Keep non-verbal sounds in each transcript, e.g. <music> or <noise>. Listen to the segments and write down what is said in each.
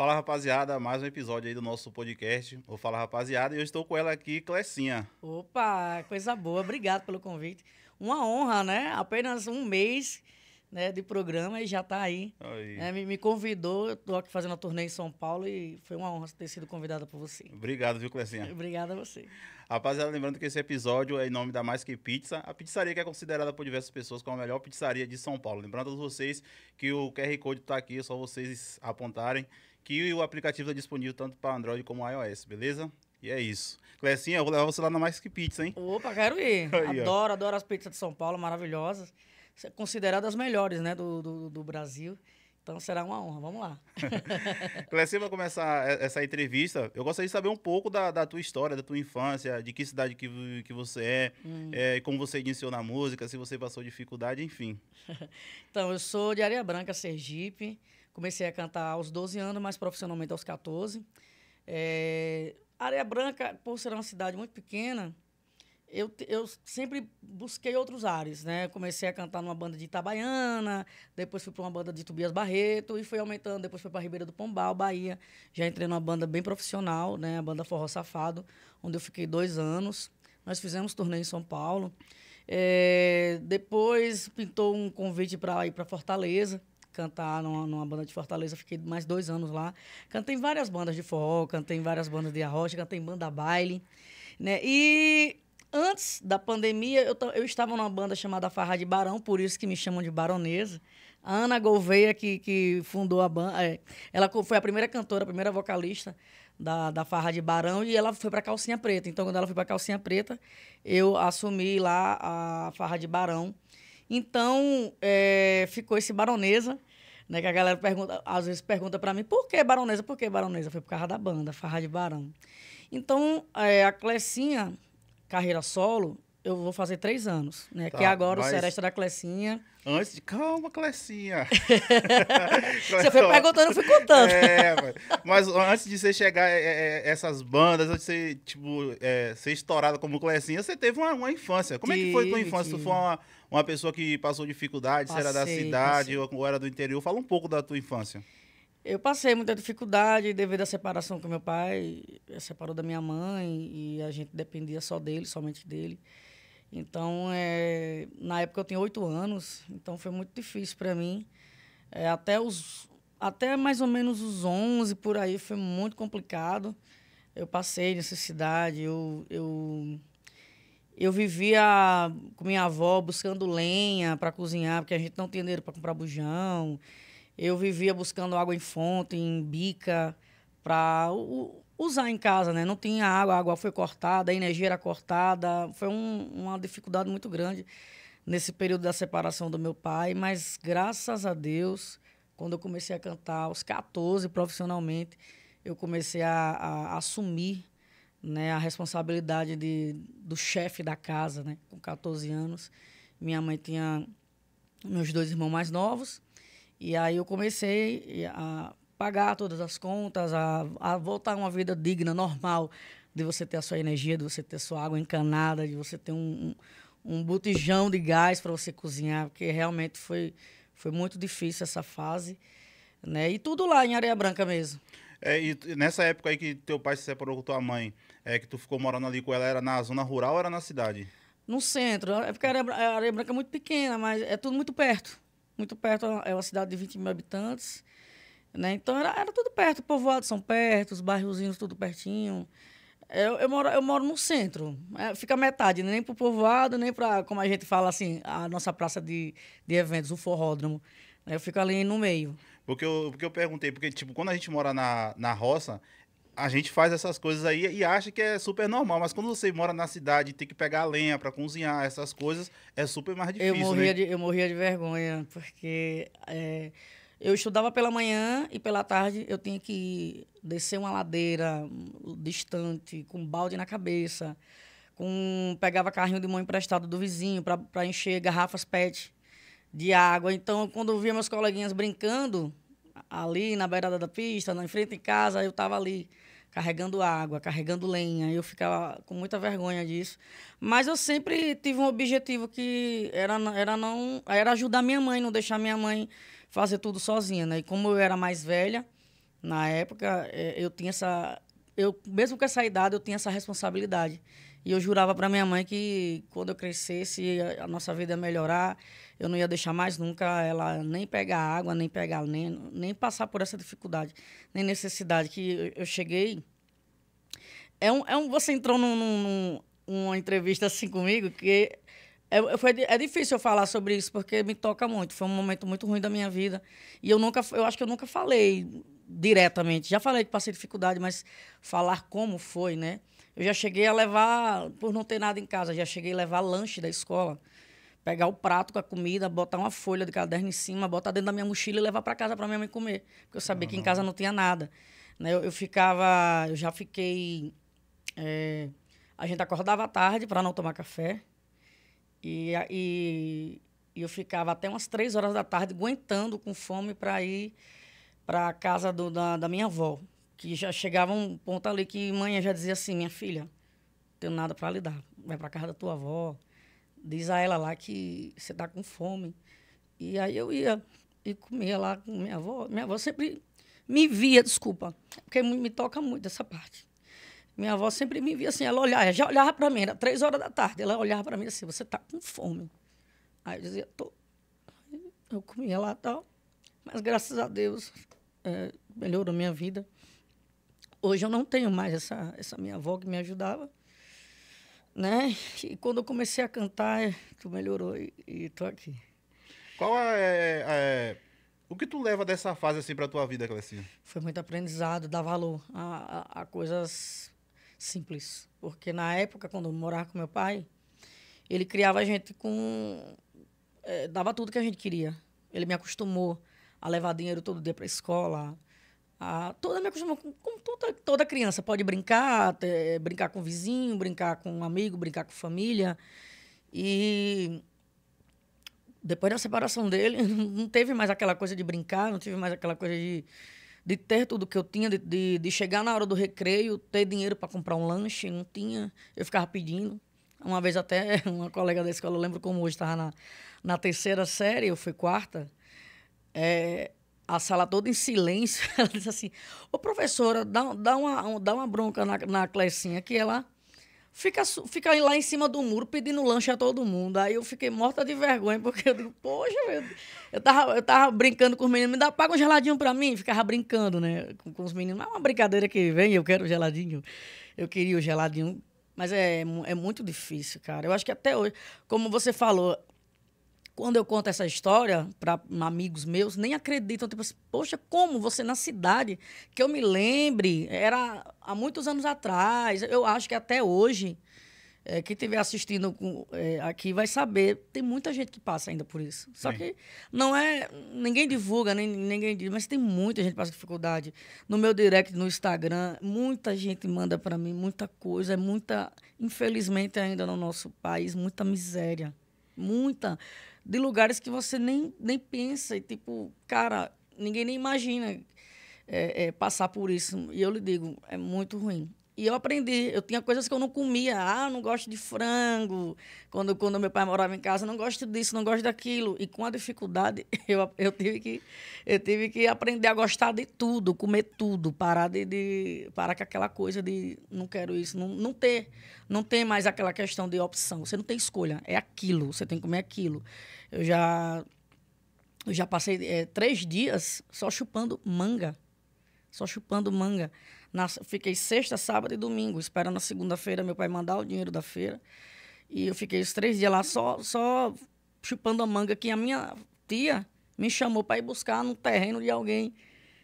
Fala rapaziada, mais um episódio aí do nosso podcast. Vou falar rapaziada e eu estou com ela aqui, Clecinha. Opa, coisa boa, obrigado pelo convite. Uma honra, né? Apenas um mês né, de programa e já está aí. aí. É, me, me, convidou, eu tô aqui fazendo a turnê em São Paulo e foi uma honra ter sido convidada por você. Obrigado, viu, Clecinha? Obrigada a você. Rapaziada, lembrando que esse episódio é em nome da Mais Que Pizza, a pizzaria que é considerada por diversas pessoas como a melhor pizzaria de São Paulo. Lembrando a todos vocês que o QR Code está aqui, é só vocês apontarem que o aplicativo está é disponível tanto para Android como iOS, beleza? E é isso. Clecinha, eu vou levar você lá na Mais Que Pizza, hein? Opa, quero ir. <laughs> Aí, adoro, ó. adoro as pizzas de São Paulo, maravilhosas. Consideradas as melhores, né, do, do, do Brasil. Então será uma honra, vamos lá. <laughs> Clecinha, vai começar essa entrevista. Eu gostaria de saber um pouco da, da, tua história, da tua infância, de que cidade que, que você é, hum. é, como você iniciou na música, se você passou dificuldade, enfim. <laughs> então, eu sou de Areia Branca, Sergipe. Comecei a cantar aos 12 anos, mas profissionalmente aos 14. É, eh, Areia Branca, por ser uma cidade muito pequena, eu, eu sempre busquei outros ares, né? Comecei a cantar numa banda de Itabaiana, depois fui para uma banda de Tobias Barreto e fui aumentando, depois fui para Ribeira do Pombal, Bahia. Já entrei numa banda bem profissional, né? A banda Forró Safado, onde eu fiquei dois anos. Nós fizemos turnê em São Paulo. É, depois pintou um convite para ir para Fortaleza cantar numa, numa, banda de Fortaleza, fiquei mais dois anos lá. Cantei em várias bandas de forró, cantei em várias bandas de arrocha, cantei em banda baile, né? E antes da pandemia, eu, eu estava numa banda chamada Farra de Barão, por isso que me chamam de baronesa. A Ana Gouveia, que, que fundou a banda, é, ela foi a primeira cantora, a primeira vocalista da, da Farra de Barão e ela foi para Calcinha Preta. Então, quando ela foi para Calcinha Preta, eu assumi lá a Farra de Barão. Então, é, ficou esse baronesa, né? Que a galera pergunta, às vezes pergunta para mim, por que baronesa? Por que baronesa? Foi por causa da banda, Farra de Barão. Então, é, a Clecinha, carreira solo, eu vou fazer três anos, né? Tá, que é agora mas... o Seresta da Clecinha. Antes de. Calma, Clecinha! <laughs> você foi perguntando, eu fui contando. É, mas, antes de você chegar é, é, é, essas bandas, antes de você, tipo, é, ser estourada como Clecinha, você teve uma, uma infância. Como é que foi tua infância? Tu foi uma uma pessoa que passou dificuldade, passei, se era da cidade passei. ou era do interior. Fala um pouco da tua infância. Eu passei muita dificuldade devido à separação com meu pai, eh, separou da minha mãe e a gente dependia só dele, somente dele. Então, é, na época eu tinha oito anos, então foi muito difícil para mim. É, até, os, até mais ou menos os onze por aí foi muito complicado. Eu passei necessidade, eu, eu eu vivia com minha avó buscando lenha para cozinhar, porque a gente não tinha dinheiro para comprar bujão. Eu vivia buscando água em fonte, em bica, para usar em casa, né? Não tinha água, a água foi cortada, a energia era cortada. Foi um, uma dificuldade muito grande nesse período da separação do meu pai, mas graças a Deus, quando eu comecei a cantar aos 14 profissionalmente, eu comecei a, a assumir né, a responsabilidade de, do chefe da casa, né, com 14 anos. Minha mãe tinha meus dois irmãos mais novos, e aí eu comecei a pagar todas as contas, a, a voltar a uma vida digna, normal, de você ter a sua energia, de você ter sua água encanada, de você ter um, um, um botijão de gás para você cozinhar, porque realmente foi, foi muito difícil essa fase. Né? E tudo lá em Areia Branca mesmo. É, e nessa época aí que teu pai se separou com tua mãe, é que tu ficou morando ali com ela, era na zona rural ou era na cidade? No centro. É porque a Areia, a Areia Branca é muito pequena, mas é tudo muito perto. Muito perto, é uma cidade de 20 mil habitantes. Né? Então era, era tudo perto, povoados povoado são perto, os bairrozinhos tudo pertinho. Eu, eu, moro, eu moro no centro, é, fica metade, né? nem para o povoado, nem para, como a gente fala assim, a nossa praça de, de eventos, o forródromo. Eu fico ali no meio. Porque eu, porque eu perguntei, porque, tipo, quando a gente mora na, na roça, a gente faz essas coisas aí e acha que é super normal, mas quando você mora na cidade e tem que pegar lenha para cozinhar, essas coisas, é super mais difícil. Eu morria, né? de, eu morria de vergonha, porque é, eu estudava pela manhã e pela tarde eu tinha que descer uma ladeira distante, com um balde na cabeça, com pegava carrinho de mão emprestado do vizinho para encher garrafas PET de água. Então, quando eu via meus coleguinhas brincando, ali na beirada da pista, na frente de casa, eu estava ali carregando água, carregando lenha. Eu ficava com muita vergonha disso. Mas eu sempre tive um objetivo que era, era, não, era ajudar minha mãe, não deixar minha mãe fazer tudo sozinha. Né? E como eu era mais velha, na época, é, eu tinha essa. Eu, mesmo com essa idade, eu tinha essa responsabilidade. E eu jurava para minha mãe que quando eu crescesse, a nossa vida ia melhorar eu não ia deixar mais nunca ela nem pegar água, nem pegar, nem, nem passar por essa dificuldade, nem necessidade. Que eu, eu cheguei. É um, é um, você entrou num, num, numa entrevista assim comigo que é, é, foi, é difícil eu falar sobre isso porque me toca muito. Foi um momento muito ruim da minha vida e eu nunca, eu acho que eu nunca falei diretamente. Já falei que passei dificuldade, mas falar como foi, né? Eu já cheguei a levar, por não ter nada em casa, já cheguei a levar lanche da escola pegar o prato com a comida, botar uma folha de caderno em cima, botar dentro da minha mochila e levar para casa para minha mãe comer, porque eu sabia que em casa não tinha nada. Né? Eu, eu ficava, eu já fiquei, é, a gente acordava à tarde para não tomar café e, e, e, eu ficava até umas três horas da tarde aguentando com fome para ir para a casa do, da, da minha avó, que já chegava um ponto ali que mãe já dizia assim, minha filha, não tenho nada para lhe dar, vai para casa da tua avó diz a ela lá que você está com fome. E aí eu ia e comia lá com minha avó. Minha avó sempre me via, desculpa, porque me toca muito essa parte. Minha avó sempre me via assim, ela olhava, já olhava para mim, era três horas da tarde, ela olhava para mim assim, você está com fome. Aí eu dizia, tô. Eu comia lá e tal, mas graças a Deus é, melhorou minha vida. Hoje eu não tenho mais essa, essa minha avó que me ajudava, né? E quando eu comecei a cantar, é tu melhorou e, e tô aqui. Qual é, é, é, O que tu leva dessa fase, assim, a tua vida, Clecinha? Foi muito aprendizado, dar valor a, a, a coisas simples. Porque na época, quando eu morava com meu pai, ele criava a gente com... É, dava tudo que a gente queria. Ele me acostumou a levar dinheiro todo dia a escola, ah, toda me acostumou, como toda, toda criança, pode brincar, ter, brincar com vizinho, brincar com um amigo, brincar com família. E depois da separação dele, <laughs> não teve mais aquela coisa de brincar, não tive mais aquela coisa de, de ter tudo que eu tinha, de, de, de chegar na hora do recreio, ter dinheiro para comprar um lanche, não tinha. Eu ficava pedindo. Uma vez até <laughs> uma colega da escola, eu lembro como hoje, estava na, na terceira série, eu fui quarta. É, a sala toda em silêncio. <laughs> Ela disse assim: Ô professora, dá, dá, uma, dá uma bronca na, na Clecinha, que ela fica, fica lá em cima do muro pedindo lanche a todo mundo. Aí eu fiquei morta de vergonha, porque eu digo, poxa, eu, eu, tava, eu tava brincando com os meninos, me dá, paga um geladinho pra mim. Ficava brincando, né, com, com os meninos. Mas é uma brincadeira que vem, eu quero geladinho. Eu queria o geladinho. Mas é, é muito difícil, cara. Eu acho que até hoje, como você falou, quando eu conto essa história para amigos meus, nem acreditam. Tipo assim, poxa, como você na cidade, que eu me lembre, era há muitos anos atrás, eu acho que até hoje, é, quem estiver assistindo é, aqui vai saber, tem muita gente que passa ainda por isso. Só Sim. que não é. Ninguém divulga, nem, ninguém diz, mas tem muita gente que passa dificuldade. No meu direct, no Instagram, muita gente manda para mim muita coisa, É muita. Infelizmente, ainda no nosso país, muita miséria. Muita de lugares que você nem, nem pensa. E, tipo, cara, ninguém nem imagina é, é, passar por isso. E eu lhe digo, é muito ruim. E eu aprendi. Eu tinha coisas que eu não comia. Ah, eu não gosto de frango. Quando, quando meu pai morava em casa, não gosto disso, não gosto daquilo. E com a dificuldade, <laughs> eu, eu, tive, que, eu tive que aprender a gostar de tudo, comer tudo, parar de, de parar com aquela coisa de não quero isso. Não, não ter. Não tem mais aquela questão de opção. Você não tem escolha. É aquilo. Você tem que comer aquilo. Eu já, eu já passei é, três dias só chupando manga. Só chupando manga. Na, fiquei sexta, sábado e domingo, esperando a segunda-feira meu pai mandar o dinheiro da feira. E eu fiquei os três dias lá só, só chupando a manga, que a minha tia me chamou para ir buscar no terreno de alguém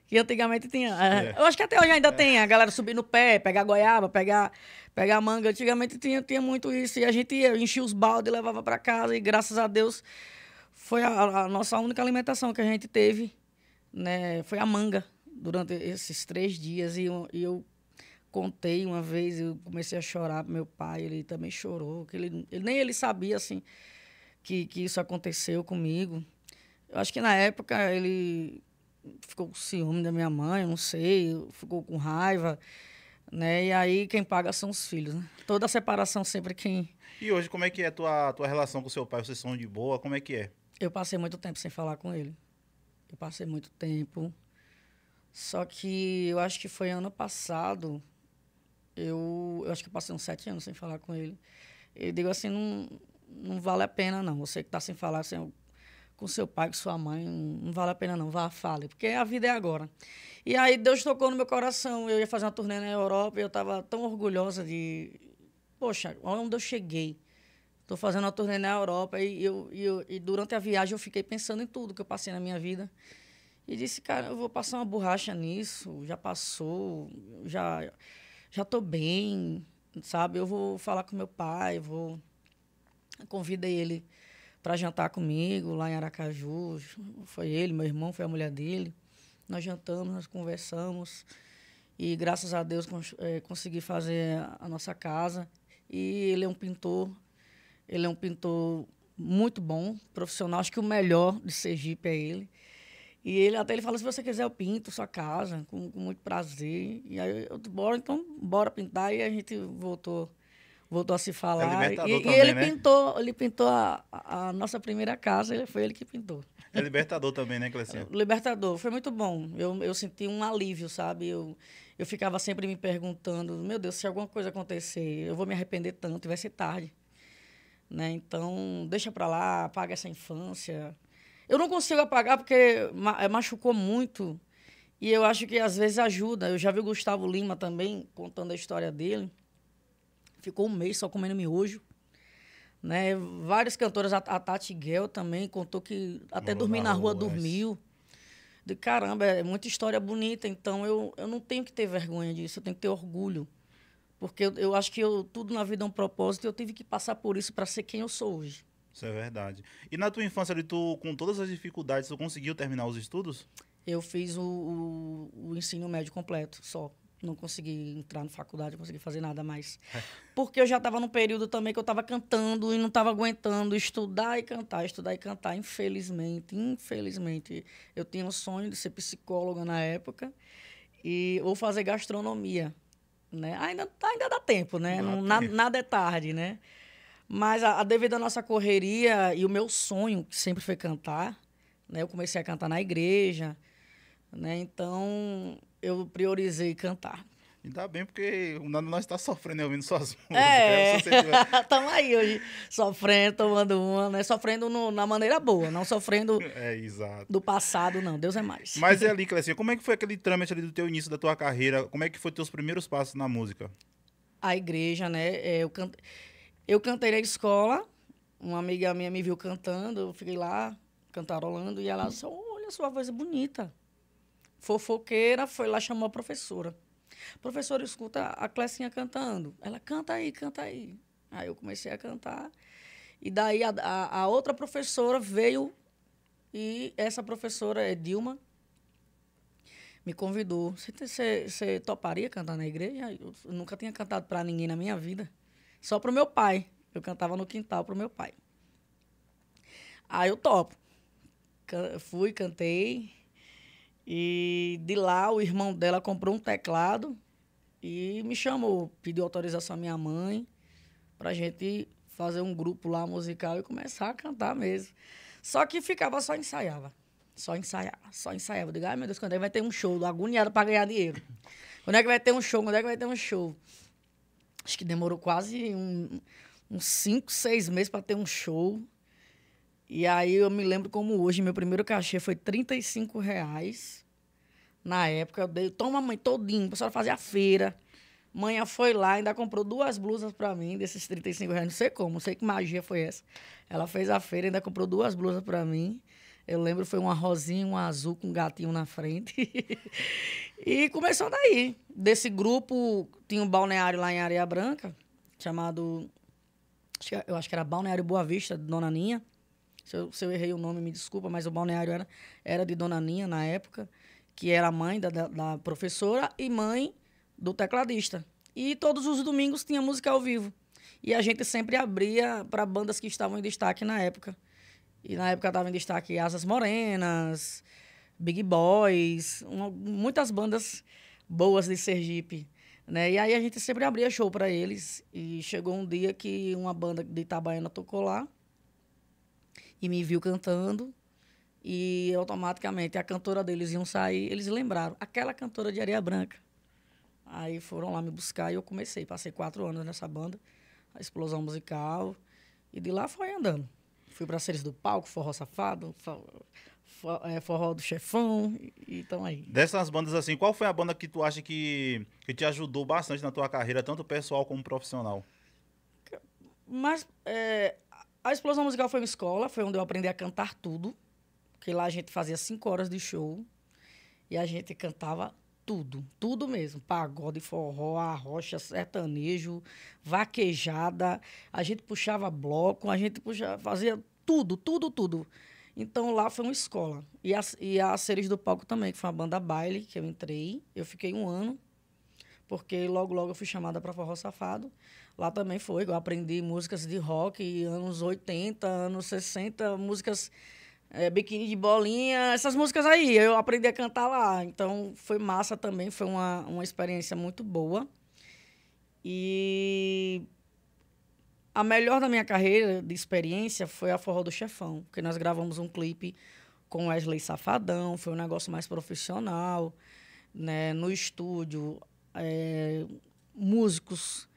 que antigamente tinha. É, é. Eu acho que até hoje ainda é. tem a galera subir no pé, pegar goiaba, pegar, pegar manga. Antigamente tinha, tinha muito isso. E a gente ia, enchia os baldes, levava para casa. E graças a Deus foi a, a, nossa única alimentação que a gente teve, né? Foi a manga durante esses três dias e eu, eu contei uma vez, eu comecei a chorar meu pai, ele também chorou, que ele, ele, nem ele sabia assim que, que isso aconteceu comigo. Eu acho que na época ele ficou com ciúme da minha mãe, eu não sei, ficou com raiva, né? E aí quem paga são os filhos, né? Toda separação sempre quem E hoje como é que é a tua tua relação com seu pai? Vocês são de boa? Como é que é? Eu passei muito tempo sem falar com ele. Eu passei muito tempo só que eu acho que foi ano passado, eu, eu acho que eu passei uns sete anos sem falar com ele. Ele digo assim, não, não vale a pena não, você que está sem falar sem, com seu pai, com sua mãe, não vale a pena não, vá, fale, porque a vida é agora. E aí Deus tocou no meu coração, eu ia fazer uma turnê na Europa e eu estava tão orgulhosa de, poxa, olha onde eu cheguei. Estou fazendo uma turnê na Europa e, eu, e, eu, e durante a viagem eu fiquei pensando em tudo que eu passei na minha vida. E disse, cara, eu vou passar uma borracha nisso, já passou, já, já tô bem, sabe? Eu vou falar com meu pai, vou... Convidei ele para jantar comigo lá em Aracaju. Foi ele, meu irmão, foi a mulher dele. Nós jantamos, nós conversamos. E graças a Deus cons é, consegui fazer a nossa casa. E ele é um pintor, ele é um pintor muito bom, profissional. Acho que o melhor de Sergipe é ele. E ele até ele falou se você quiser, eu pinto sua casa, com, com muito prazer. E aí eu, bora, então, bora pintar. E a gente voltou voltou a se falar. É e, também, e, ele né? pintou, ele pintou a, a, nossa primeira casa, ele, foi ele que pintou. É libertador também, né, Clecinha? <laughs> Libertador, foi muito bom. Eu, eu senti um alívio, sabe? Eu, eu ficava sempre me perguntando, meu Deus, se alguma coisa acontecer, eu vou me arrepender tanto, vai ser tarde. Né? Então, deixa pra lá, apaga essa infância. Eu não consigo apagar porque eh, machucou muito. E eu acho que às vezes ajuda. Eu já vi o Gustavo Lima também contando a história dele. Ficou um mês só comendo miojo. Né? Várias cantoras, a, a Tati Gell também contou que até Morou dormir na, rua, rua dormiu. De caramba, é muita história bonita. Então eu, eu não tenho que ter vergonha disso, eu tenho que ter orgulho. Porque eu, eu acho que eu, tudo na vida é um propósito e eu tive que passar por isso para ser quem eu sou hoje. Isso é verdade. E na tua infância, ali, tu, com todas as dificuldades, tu conseguiu terminar os estudos? Eu fiz o, o, o ensino médio completo, só. Não consegui entrar na faculdade, não consegui fazer nada mais. É. Porque eu já estava num período também que eu estava cantando e não estava aguentando estudar e cantar, estudar e cantar. Infelizmente, infelizmente. Eu tinha o sonho de ser psicóloga na época e ou fazer gastronomia. Né? Ainda, ainda dá tempo, né? Não, nada é tarde, né? Mas a, a devido à nossa correria e o meu sonho, que sempre foi cantar, né? Eu comecei a cantar na igreja, né? Então, eu priorizei cantar. Ainda bem, porque o Nando nós está sofrendo ouvindo suas <laughs> músicas. Né? É, estamos <laughs> aí hoje, sofrendo, tomando uma, né? Sofrendo no, na maneira boa, não sofrendo <laughs> é, do passado, não. Deus é mais. Mas é ali, Clécia, como é que foi aquele trâmite ali do teu início da tua carreira? Como é que foi teus primeiros passos na música? A igreja, né? É, eu cantei eu cantei na escola, uma amiga minha me viu cantando, eu fiquei lá cantarolando e ela disse: Olha, sua voz é bonita. Fofoqueira, foi lá, chamou a professora. Professora, escuta a Clecinha cantando. Ela canta aí, canta aí. Aí eu comecei a cantar. E daí a, a, a outra professora veio e essa professora é Dilma, me convidou. Você toparia cantar na igreja? Eu nunca tinha cantado para ninguém na minha vida. Só pro meu pai. Eu cantava no quintal pro meu pai. Aí eu topo. fui, cantei. E de lá o irmão dela comprou um teclado e me chamou, pediu autorização à minha mãe pra gente fazer um grupo lá musical e começar a cantar mesmo. Só que ficava só ensaiava. Só ensaiava, só ensaiava. Eu digo, ai meu Deus, quando é que vai ter um show? Agoniada pra ganhar dinheiro. <laughs> Quando é que vai ter um show? Quando é que vai ter um show? Acho que demorou quase um, uns cinco, seis meses para ter um show. E aí eu me lembro como hoje, meu primeiro cachê foi 35 reais. Na época eu dei, toma mãe todinho, pra senhora fazer a feira. Manhã foi lá, ainda comprou duas blusas para mim, desses 35 reais, não sei como, não sei que magia foi essa. Ela fez a feira, ainda comprou duas blusas para mim. Eu lembro, foi uma rosinha, um azul com um gatinho na frente. <laughs> e começou daí. Desse grupo, tinha um balneário lá em Areia Branca, chamado. Eu acho que era Balneário Boa Vista, de Dona Ninha. Se eu, se eu, errei o nome, me desculpa, mas o balneário era, era de Dona Ninha na época, que era mãe da, da, da professora e mãe do tecladista. E todos os domingos tinha música ao vivo. E a gente sempre abria para bandas que estavam em destaque na época. E na época tava em destaque Asas Morenas, Big Boys, uma, muitas bandas boas de Sergipe. Né? E aí a gente sempre abria show para eles. E chegou um dia que uma banda de Itabaiana tocou lá e me viu cantando. E automaticamente a cantora deles iam sair, eles lembraram, aquela cantora de Areia Branca. Aí foram lá me buscar e eu comecei. Passei quatro anos nessa banda, a explosão musical. E de lá foi andando. Fui para Seres do Palco, Forró Safado, é, Forró do Chefão, e então aí. Dessas bandas assim, qual foi a banda que tu acha que, que te ajudou bastante na tua carreira, tanto pessoal como profissional? Mas é, a explosão musical foi uma escola, foi onde eu aprendi a cantar tudo. Porque lá a gente fazia cinco horas de show e a gente cantava tudo, tudo mesmo. Pagode, forró, arrocha, sertanejo, vaquejada. A gente puxava bloco, a gente puxava, fazia tudo, tudo, tudo. Então lá foi uma escola. E a, e a Ceres do Palco também, que foi uma banda baile que eu entrei. Eu fiquei um ano, porque logo, logo eu fui chamada para Forró Safado. Lá também foi, eu aprendi músicas de rock, anos 80, anos 60, músicas é, Biquíni de Bolinha, essas músicas aí. Eu aprendi a cantar lá. Então foi massa também, foi uma, uma experiência muito boa. E a melhor da minha carreira de experiência foi a Forró do Chefão, porque nós gravamos um clipe com Wesley Safadão, foi um negócio mais profissional, né, no estúdio, é, músicos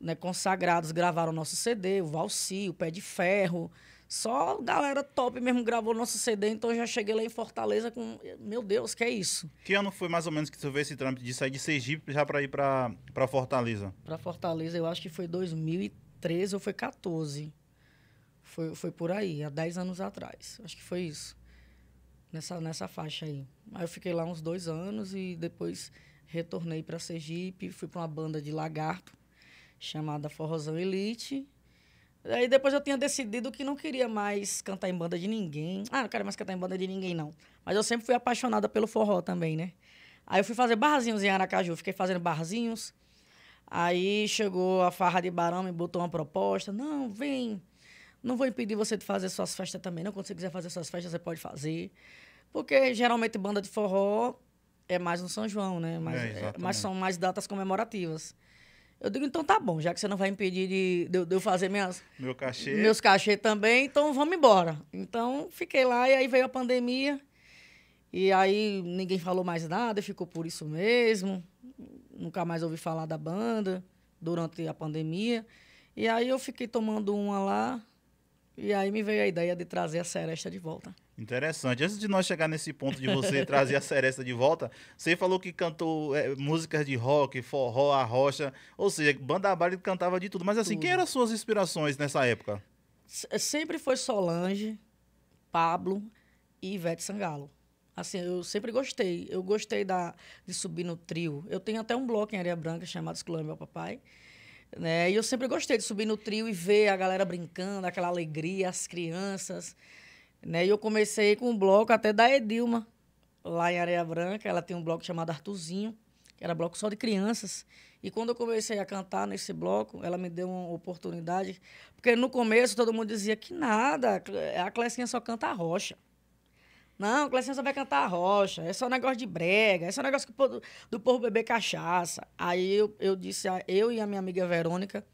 né, consagrados gravaram nosso CD, o Valci, o Pé de Ferro, só galera top mesmo gravou nosso CD, então eu já cheguei lá em Fortaleza com. Meu Deus, que é isso? Que ano foi mais ou menos que tu vê esse trâmite de sair de Sergipe já para ir para Fortaleza? Para Fortaleza, eu acho que foi 2013 ou foi 14. Foi, foi por aí, há 10 anos atrás. Acho que foi isso. Nessa, nessa faixa aí. Aí eu fiquei lá uns dois anos e depois retornei para Sergipe, fui para uma banda de lagarto chamada Forrozão Elite. Aí depois eu tinha decidido que não queria mais cantar em banda de ninguém. Ah, não quero mais cantar em banda de ninguém, não. Mas eu sempre fui apaixonada pelo forró também, né? Aí eu fui fazer barzinhos em Aracaju, fiquei fazendo barzinhos. Aí chegou a farra de Barão, me botou uma proposta. Não, vem, não vou impedir você de fazer suas festas também. Não, quando você quiser fazer suas festas, você pode fazer. Porque geralmente banda de forró é mais no São João, né? Mas, é, é, mas são mais datas comemorativas. Eu digo, então tá bom, já que você não vai impedir de, de, de eu fazer minhas, Meu cachê. meus cachê também, então vamos embora. Então fiquei lá e aí veio a pandemia. E aí ninguém falou mais nada, ficou por isso mesmo. Nunca mais ouvi falar da banda durante a pandemia. E aí eu fiquei tomando uma lá. E aí me veio a ideia de trazer a Seresta de volta. Interessante. Antes de nós chegar nesse ponto de você <laughs> trazer a Seresta de volta, você falou que cantou é, músicas de rock, forró, a rocha, ou seja, banda baile cantava de tudo. Mas assim, tudo. quem eram suas inspirações nessa época? Eh, sempre foi Solange, Pablo e Ivete Sangalo. Assim, eu sempre gostei. Eu gostei da, de subir no trio. Eu tenho até um bloco em Areia Branca chamado Exclame Meu Papai. Né? E eu sempre gostei de subir no trio e ver a galera brincando, aquela alegria, as crianças. Né? E eu comecei com um bloco até da Edilma, lá em Areia Branca. Ela tem um bloco chamado Artuzinho, que era bloco só de crianças. E quando eu comecei a cantar nesse bloco, ela me deu uma oportunidade. Porque no começo todo mundo dizia que nada, a Clecinha só canta a rocha. Não, a Clecinha só vai cantar a rocha, é só negócio de brega, é só negócio do, do povo beber cachaça. Aí eu, eu disse, a, eu e a minha amiga Verônica,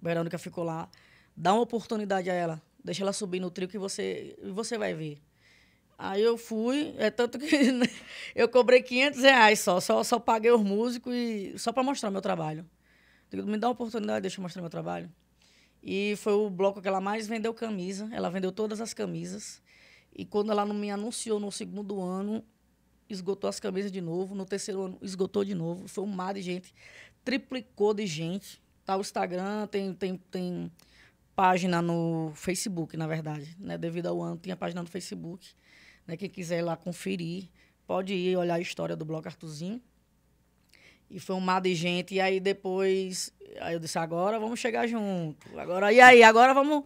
Verônica ficou lá, dá uma oportunidade a ela. Deixa ela subir no trio que você, você vai ver. Aí eu fui, é tanto que <laughs> né, eu cobrei 500 reais só, só, só paguei os músicos e só para mostrar meu trabalho. me dá uma oportunidade, deixa eu mostrar meu trabalho. E foi o bloco que ela mais vendeu camisa, ela vendeu todas as camisas. E quando ela me anunciou no segundo ano, esgotou as camisas de novo, no terceiro ano esgotou de novo, foi um mar de gente, triplicou de gente. Tá o Instagram, tem tem tem página no Facebook, na verdade. Né? Devido ao ano, tem a página no Facebook. Né? Quem quiser ir lá conferir, pode ir olhar a história do Bloco Artuzinho. E foi um mar de gente. E aí depois, aí eu disse, agora vamos chegar junto. Agora, e aí? Agora vamos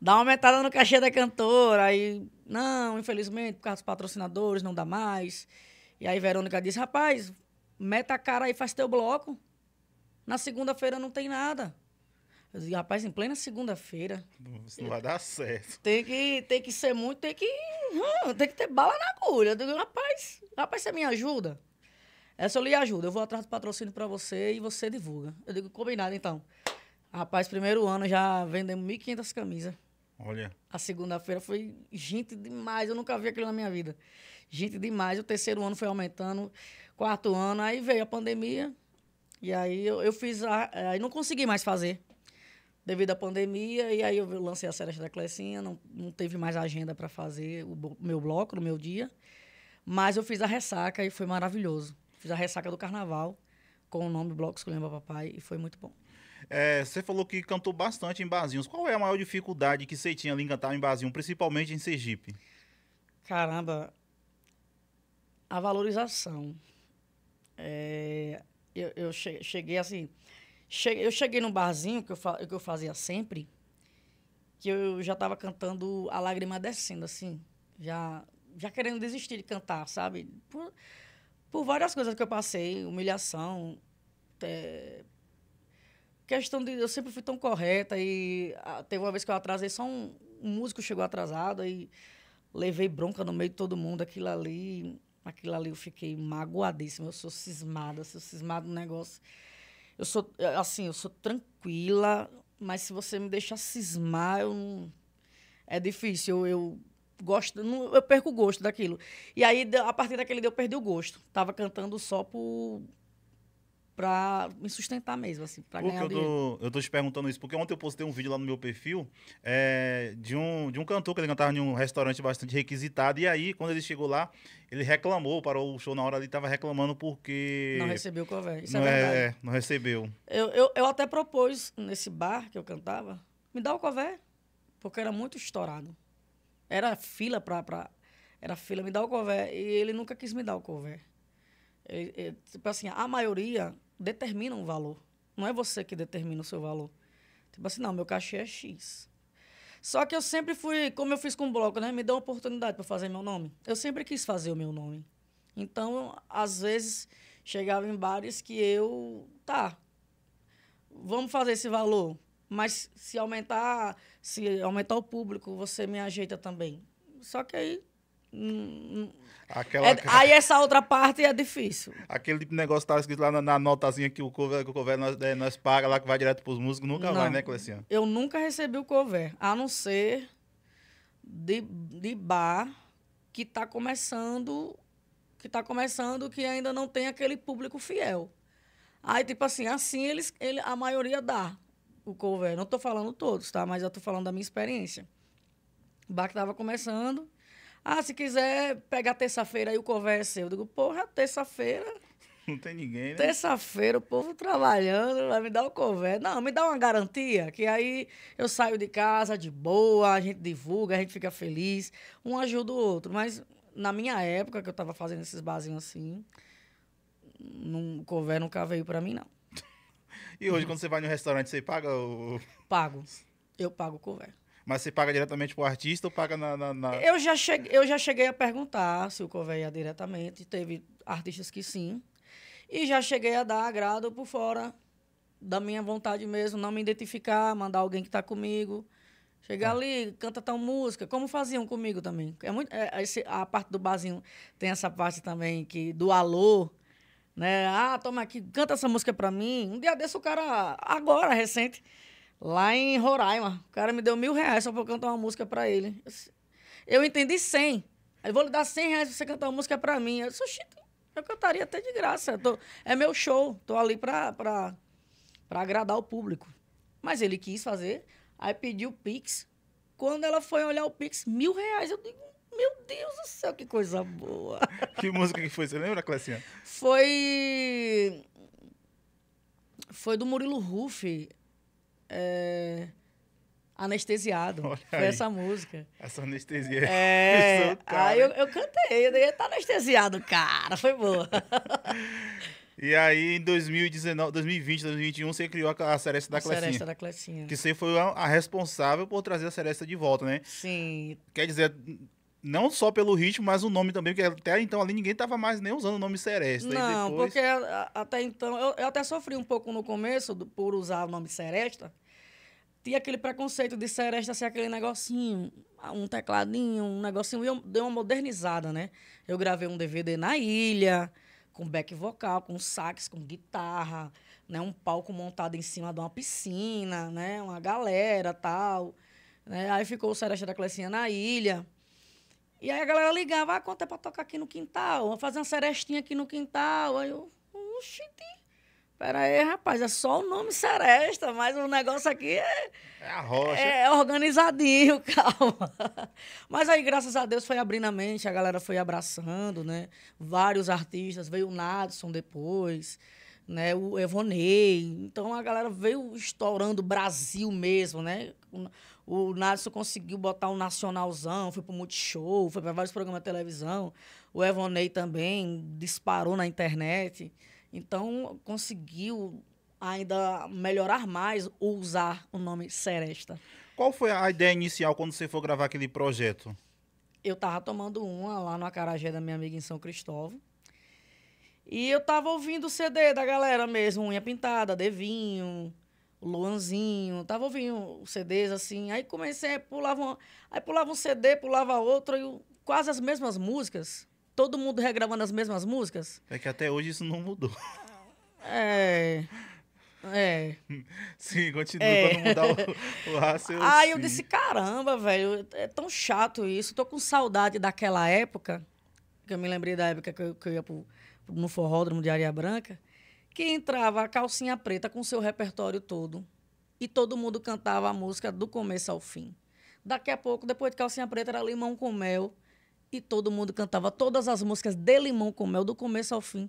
dar uma metada no cachê da cantora. Aí, não, infelizmente, por causa dos patrocinadores, não dá mais. E aí Verônica disse, rapaz, meta a cara aí, faz teu bloco. Na segunda-feira não tem nada. Eu digo, rapaz, em plena segunda-feira. Isso não vai dar certo. Tem que, tem que ser muito, tem que. Hum, tem que ter bala na agulha. Eu digo, rapaz, rapaz, você me ajuda? Essa eu lhe ajudo. Eu vou atrás do patrocínio para você e você divulga. Eu digo, combinado então. Rapaz, primeiro ano já vendemos 1.500 camisas. Olha. A segunda-feira foi gente demais. Eu nunca vi aquilo na minha vida. Gente demais. O terceiro ano foi aumentando. Quarto ano, aí veio a pandemia. E aí eu, eu fiz. A, aí não consegui mais fazer devido à pandemia, e aí eu lancei a Seresta da Clecinha, não, não teve mais agenda para fazer o meu bloco, no meu dia, mas eu fiz a ressaca e foi maravilhoso. Fiz a ressaca do carnaval com o nome Bloco Escolhendo Papai e foi muito bom. É, você falou que cantou bastante em Bazinhos. Qual é a maior dificuldade que você tinha ali em cantar em Bazinho, principalmente em Sergipe? Caramba, a valorização. É, eu, eu cheguei assim Cheguei, eu cheguei num barzinho que eu, que eu fazia sempre, que eu já estava cantando a lágrima descendo, assim. Já, já querendo desistir de cantar, sabe? Por, por várias coisas que eu passei, humilhação, é, questão de. Eu sempre fui tão correta e a, teve uma vez que eu atrasei, só um, um músico chegou atrasado e levei bronca no meio de todo mundo, aquilo ali. Aquilo ali eu fiquei magoadíssima, eu sou cismada, sou cismada no negócio. Eu sou, eh, assim, eu sou tranquila, mas se você me deixar cismar, eu não... é difícil. Eu, eu gosto, não, eu perco o gosto daquilo. E aí, a partir daquele dia, eu perdi o gosto. Tava cantando só por para me sustentar mesmo, assim, para ganhar eu dinheiro. Tô, eu tô te perguntando isso, porque ontem eu postei um vídeo lá no meu perfil é, de, um, de um cantor que ele cantava em um restaurante bastante requisitado, e aí, quando ele chegou lá, ele reclamou, parou o show na hora ali, tava reclamando porque... Não recebeu o cover, isso é não é verdade. É, não recebeu. Eu, eu, eu até propus, nesse bar que eu cantava, me dá o cover, porque era muito estourado. Era fila pra... pra era fila, me dá o cover, e ele nunca quis me dar o cover. Ele, ele, tipo assim, a maioria determinam o valor. Não é você que determina o seu valor. Tipo assim, não, meu cachê é X. Só que eu sempre fui, como eu fiz com o bloco, né? Me deu uma oportunidade para fazer meu nome. Eu sempre quis fazer o meu nome. Então, às vezes, chegava em bares que eu, tá, vamos fazer esse valor, mas se aumentar, se aumentar o público, você me ajeita também. Só que aí Aquela... É, aí essa outra parte é difícil. Aquele tipo de negócio que tá escrito lá na, na notazinha que o cover, que o cover nós, é, nós paga lá, que vai direto pros músicos, nunca não, vai, né, Cleciano? Eu nunca recebi o cover, a não ser de, de bar que tá começando, que tá começando, que ainda não tem aquele público fiel. Aí, tipo assim, assim eles, ele, a maioria dá o cover. Não tô falando todos, tá? Mas eu tô falando da minha experiência. O bar que tava começando ah, se quiser pegar terça-feira aí o cover é seu. Eu digo, porra, terça-feira. <laughs> Não tem ninguém, né? Terça-feira, o povo trabalhando, vai me dar o cover. Não, me dá uma garantia, que aí eu saio de casa de boa, a gente divulga, a gente fica feliz. Um ajuda o outro. Mas na minha época, que eu tava fazendo esses barzinhos assim, o cover nunca veio pra mim, não. <laughs> e hoje, quando você vai no restaurante, você paga o. Pago. Eu pago o cover. Mas você paga diretamente pro artista ou paga na. na, na... Eu, já cheguei, eu já cheguei a perguntar se o cover ia diretamente. Teve artistas que sim. E já cheguei a dar agrado por fora da minha vontade mesmo, não me identificar, mandar alguém que está comigo. Chegar ah. ali, canta tal música, como faziam comigo também. É muito, é, é, esse, a parte do barzinho tem essa parte também que do alô, né? Ah, toma aqui, canta essa música para mim. Um dia desse o cara, agora, recente, lá em Roraima. O cara me deu mil reais só pra eu cantar uma música pra ele. Eu entendi cem. Aí vou lhe dar cem reais pra você cantar uma música pra mim. Eu disse, então, eu cantaria até de graça. Tô, é meu show, tô ali pra, pra, pra agradar o público. Mas ele quis fazer, aí pediu o Pix. Quando ela foi olhar o Pix, mil reais. Eu digo, meu Deus do céu, que coisa boa. <laughs> Que música que foi? Você lembra, Clecinha? Foi. Foi do Murilo Rufi. É... Anestesiado. Olha Foi aí. essa música. Essa anestesia. É. é <laughs> aí eu, eu cantei, eu dei, tá anestesiado, cara. Foi boa. <laughs> E aí, em 2019, 2020, 2021, você criou a, a Seresta da Clecinha. Seresta da Clecinha. Que você foi a, a, responsável por trazer a Seresta de volta, né? Sim. Quer dizer, não só pelo ritmo, mas o nome também, porque até então ali ninguém tava mais nem usando o nome Seresta. Né? Não, depois... porque até então, eu, eu, até sofri um pouco no começo do, por usar o nome Seresta. Tinha aquele preconceito de Seresta ser aquele negocinho, um tecladinho, um negocinho. E eu dei uma modernizada, né? Eu gravei um DVD na ilha, com back vocal, com sax, com guitarra, né? Um palco montado em cima de uma piscina, né? Uma galera, tal. Né? Aí ficou o Seresta da Clecinha na ilha. E aí a galera ligava, ah, quanto é pra tocar aqui no quintal? Vamos fazer uma serestinha aqui no quintal. Aí eu, oxi, pera aí, rapaz, é só o nome seresta, mas o negócio aqui é... É a rocha. É organizadinho, <laughs> calma. Mas aí, graças a Deus, foi abrindo a mente, a galera foi abraçando, né? Vários artistas, veio o Nadson depois, né? O Evonei. Então, a galera veio estourando o Brasil mesmo, né? O Narso conseguiu botar um nacionalzão, foi pro Multishow, foi para vários programas de televisão. O Evonei também disparou na internet. Então, conseguiu ainda melhorar mais usar o nome Seresta. Qual foi a ideia inicial quando você for gravar aquele projeto? Eu tava tomando uma lá no Acarajé da minha amiga em São Cristóvão. E eu tava ouvindo o CD da galera mesmo, Unha Pintada, Devinho, Luanzinho, tava ouvindo CDs assim, aí comecei, pulava, um, aí pulava um CD, pulava outro, e quase as mesmas músicas, todo mundo regravando as mesmas músicas. É que até hoje isso não mudou. É. É. Sim, continua é. pra não mudar o, o raciocínio. Aí eu disse, caramba, velho, é tão chato isso. Tô com saudade daquela época, que eu me lembrei da época que eu, que eu ia pro, no forródromo de Areia Branca, que entrava a calcinha preta com seu repertório todo. E todo mundo cantava a música do começo ao fim. Daqui a pouco, depois de calcinha preta, era limão com mel. E todo mundo cantava todas as músicas de limão com mel, do começo ao fim.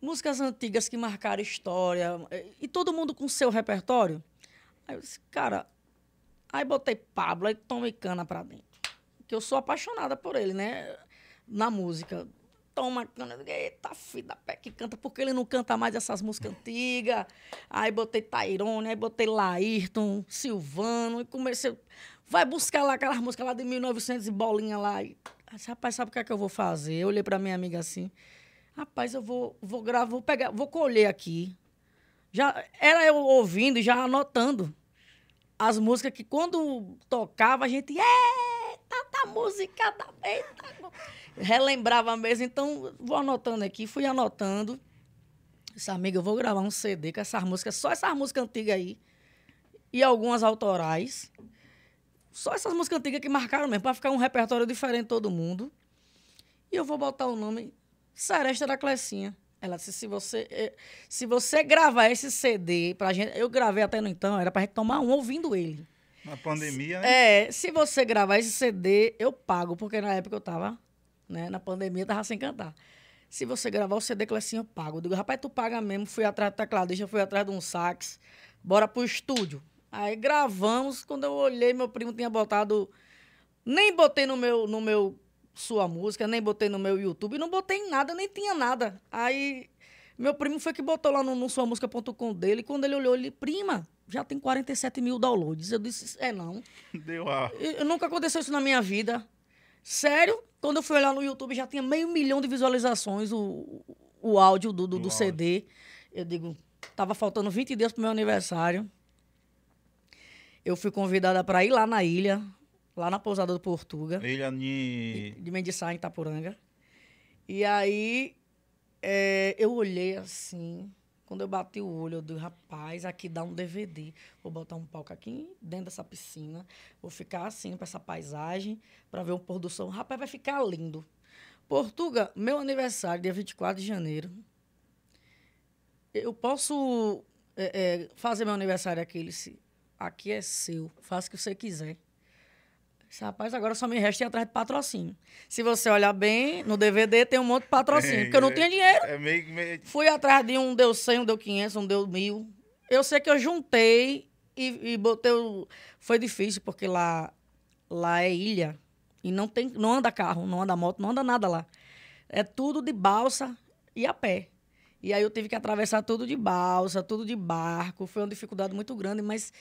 Músicas antigas que marcaram história. Eh, e todo mundo com seu repertório. Aí eu disse, cara. Aí botei Pablo e Tom e Cana pra dentro. Que eu sou apaixonada por ele, né? Na música toma cana. Eita, é, tá filho da pé que canta, porque ele não canta mais essas músicas antigas. Aí botei Tairone, aí botei Laírton, Silvano, e comecei. Vai buscar lá aquelas músicas lá de 1900 e bolinha lá. E, rapaz, sabe o que é que eu vou fazer? Eu olhei pra minha amiga assim. Rapaz, eu vou, vou gravar, vou pegar, vou colher aqui. Já era eu ouvindo e já anotando as músicas que quando tocava a gente, eita, tá música da eita relembrava mesmo. Então, vou anotando aqui, fui anotando. Essa amiga, eu vou gravar um CD com essas músicas, só essas músicas antigas aí. E algumas autorais. Só essas músicas antigas que marcaram mesmo, para ficar um repertório diferente todo mundo. E eu vou botar o nome Seresta da Clecinha. Ela disse, se você, eh, se você gravar esse CD pra gente... Eu gravei até no então, era pra gente tomar um ouvindo ele. Na pandemia, né? É, se você gravar esse CD, eu pago, porque na época eu tava né? Na pandemia tava sem cantar. Se você gravar o CD Clecinho, eu pago. Eu digo, rapaz, tu paga mesmo. Fui atrás do tecladista, fui atrás de um sax. Bora pro estúdio. Aí gravamos. Quando eu olhei, meu primo tinha botado. Nem botei no meu, no meu sua música, nem botei no meu YouTube, não botei em nada, nem tinha nada. Aí meu primo foi que botou lá no, no suamusica.com dele. e Quando ele olhou, ele, prima, já tem 47 mil downloads. Eu disse, é não. <laughs> Deu a. Eu, nunca aconteceu isso na minha vida. Sério, quando eu fui olhar no YouTube, já tinha meio milhão de visualizações o, o áudio do, do, do CD. Eu digo, tava faltando 20 dias pro meu aniversário. Eu fui convidada para ir lá na ilha, lá na pousada do Portuga. Ilha de... De Mendiçá, em Itapuranga. E aí, é, eu olhei assim... Quando eu bati o olho, eu disse, rapaz, aqui dá um DVD. Vou botar um palco aqui dentro dessa piscina. Vou ficar assim para essa paisagem, para ver o pôr do sol. Rapaz, vai ficar lindo. Portuga, meu aniversário, dia 24 de janeiro. Eu posso é, é, fazer meu aniversário aqui? Ele disse, aqui é seu, faça o que você quiser rapaz agora só me resta ir atrás de patrocínio. Se você olhar bem, no DVD tem um monte de patrocínio, é, porque eu não <laughs> é, tinha dinheiro. É meio, meio... Fui atrás de um deu 100, um deu 500, um deu 1000. Eu sei que eu juntei e, e botei. O... Foi difícil, porque lá, lá é ilha. E não, tem, não anda carro, não anda moto, não anda nada lá. É tudo de balsa e a pé. E aí eu tive que atravessar tudo de balsa, tudo de barco. Foi uma dificuldade muito grande, mas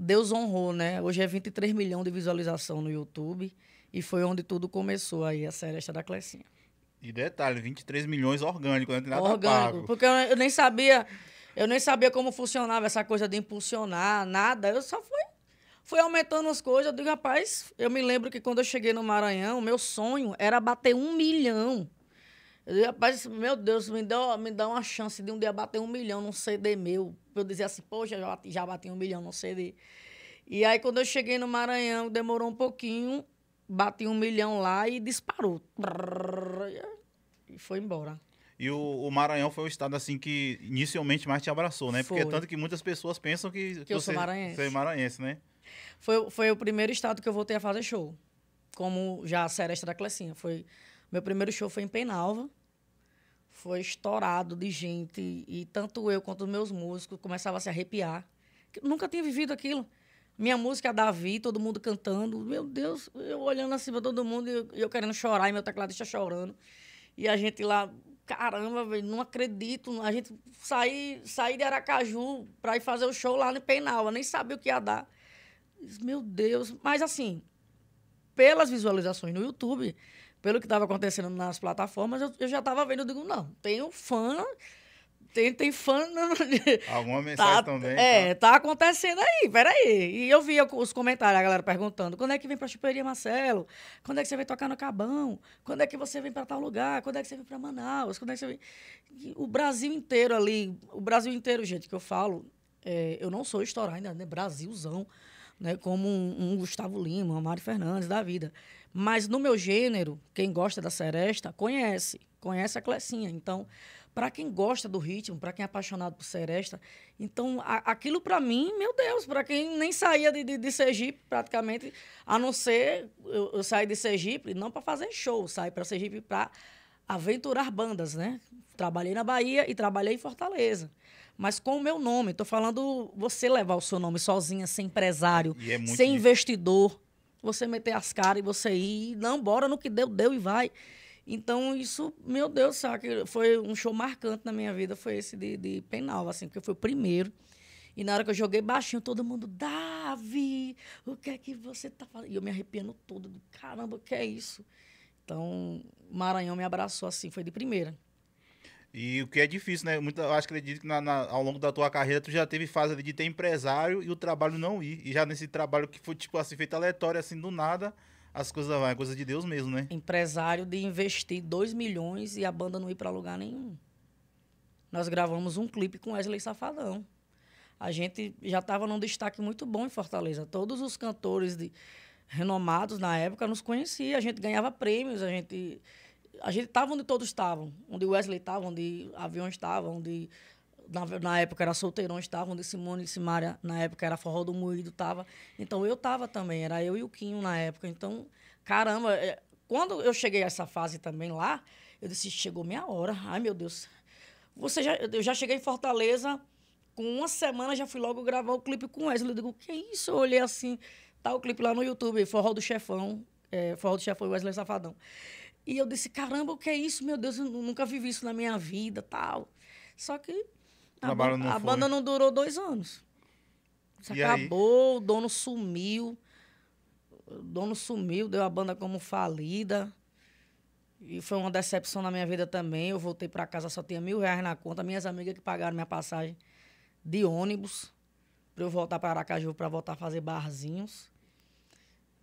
Deus honrou, né? Hoje é 23 milhões de visualização no YouTube. E foi onde tudo começou aí, a série Esta da Clecinha. E detalhe, 23 milhões orgânico, né? nada Orgânico, pago. porque eu, eu nem sabia... Eu nem sabia como funcionava essa coisa de impulsionar, nada. Eu só fui, fui aumentando as coisas. Eu digo, rapaz, eu me lembro que quando eu cheguei no Maranhão, meu sonho era bater um milhão eu disse, rapaz, meu Deus, me dá, me uma chance de um dia bater um milhão num CD meu. eu dizer assim, poxa, já bati, já bati um milhão num CD. E aí, quando eu cheguei no Maranhão, demorou um pouquinho, bati um milhão lá e disparou. E foi embora. E o, o, Maranhão foi o estado assim que inicialmente mais te abraçou, né? Foi. Porque tanto que muitas pessoas pensam que, que eu sou maranhense. Você é maranhense, né? Foi, foi o primeiro estado que eu voltei a fazer show. Como já a Seresta da Clecinha. Foi, meu primeiro show foi em Penalva foi estourado de gente e tanto eu quanto os meus músicos começava a se arrepiar. Nunca tinha vivido aquilo. Minha música Davi, todo mundo cantando. Meu Deus, eu olhando assim de todo mundo e eu, eu, querendo chorar e meu tecladista chorando. E a gente lá, caramba, véio, não acredito. A gente sair saí de Aracaju para ir fazer o show lá no Penal. Eu nem sabia o que ia dar. Meu Deus. Mas assim, pelas visualizações no YouTube, pelo que estava acontecendo nas plataformas, eu, eu já estava vendo, eu digo, não, tenho fã, tem, tem fã... <laughs> Alguma tá, mensagem tá, também. É, tá. tá. acontecendo aí, peraí. E eu via os comentários, a galera perguntando, quando é que vem pra Chuperia, Marcelo? Quando é que você vem tocar no Cabão? Quando é que você vem para tal lugar? Quando é que você vem para Manaus? Quando é que você vem... O Brasil inteiro ali, o Brasil inteiro, gente, que eu falo, é, eu não sou estourar ainda, né? Brasilzão, né? Como um, um Gustavo Lima, um Mário Fernandes da vida. Mas no meu gênero, quem gosta da seresta conhece, conhece a Clecinha. Então, para quem gosta do ritmo, para quem é apaixonado por seresta, então a, aquilo para mim, meu Deus, para quem nem saía de, de, de, Sergipe praticamente, a não ser eu, eu saí de Sergipe não para fazer show, saí para Sergipe para aventurar bandas, né? Trabalhei na Bahia e trabalhei em Fortaleza. Mas com o meu nome, estou falando você levar o seu nome sozinha, sem empresário, é sem investidor você meter as caras e você ir, não, bora no que deu, deu e vai. Então, isso, meu Deus, saca? Foi um show marcante na minha vida, foi esse de, de penal, assim, porque foi o primeiro. E na hora que eu joguei baixinho, todo mundo, Davi, o que é que você tá fazendo? E eu me arrepiando todo, caramba, o que é isso? Então, Maranhão me abraçou assim, foi de primeira. E o que é difícil, né? Muito, eu acho que acredito que na, na, ao longo da tua carreira tu já teve fase de ter empresário e o trabalho não ir. E já nesse trabalho que foi, tipo, assim, feito aleatório, assim, do nada, as coisas vão. É coisa de Deus mesmo, né? Empresário de investir 2 milhões e a banda não ir para lugar nenhum. Nós gravamos um clipe com Wesley Safadão. A gente já estava num destaque muito bom em Fortaleza. Todos os cantores de, renomados na época nos conheciam. A gente ganhava prêmios, a gente a gente estava onde todos estavam, onde Wesley estava, onde Avião estava, onde na, na, época era Solteirão estava, onde Simone e Simária na época era Forró do Moído estava. Então eu estava também, era eu e o Quinho na época. Então, caramba, é, quando eu cheguei a essa fase também lá, eu disse, chegou minha hora. Ai, meu Deus. Você já, eu já cheguei em Fortaleza, com uma semana já fui logo gravar o clipe com Wesley. Eu digo, que isso? Eu olhei assim, tá o clipe lá no YouTube, Forró do Chefão, é, Forró do Chefão e Wesley Safadão. E eu disse, caramba, o que é isso? Meu Deus, eu nunca vivi isso na minha vida, tal. Só que a, ba a banda não durou dois anos. Isso acabou, aí? o dono sumiu. O dono sumiu, deu a banda como falida. E foi uma decepção na minha vida também. Eu voltei para casa, só tinha mil reais na conta. Minhas amigas que pagaram minha passagem de ônibus para eu voltar para Aracaju para voltar a fazer barzinhos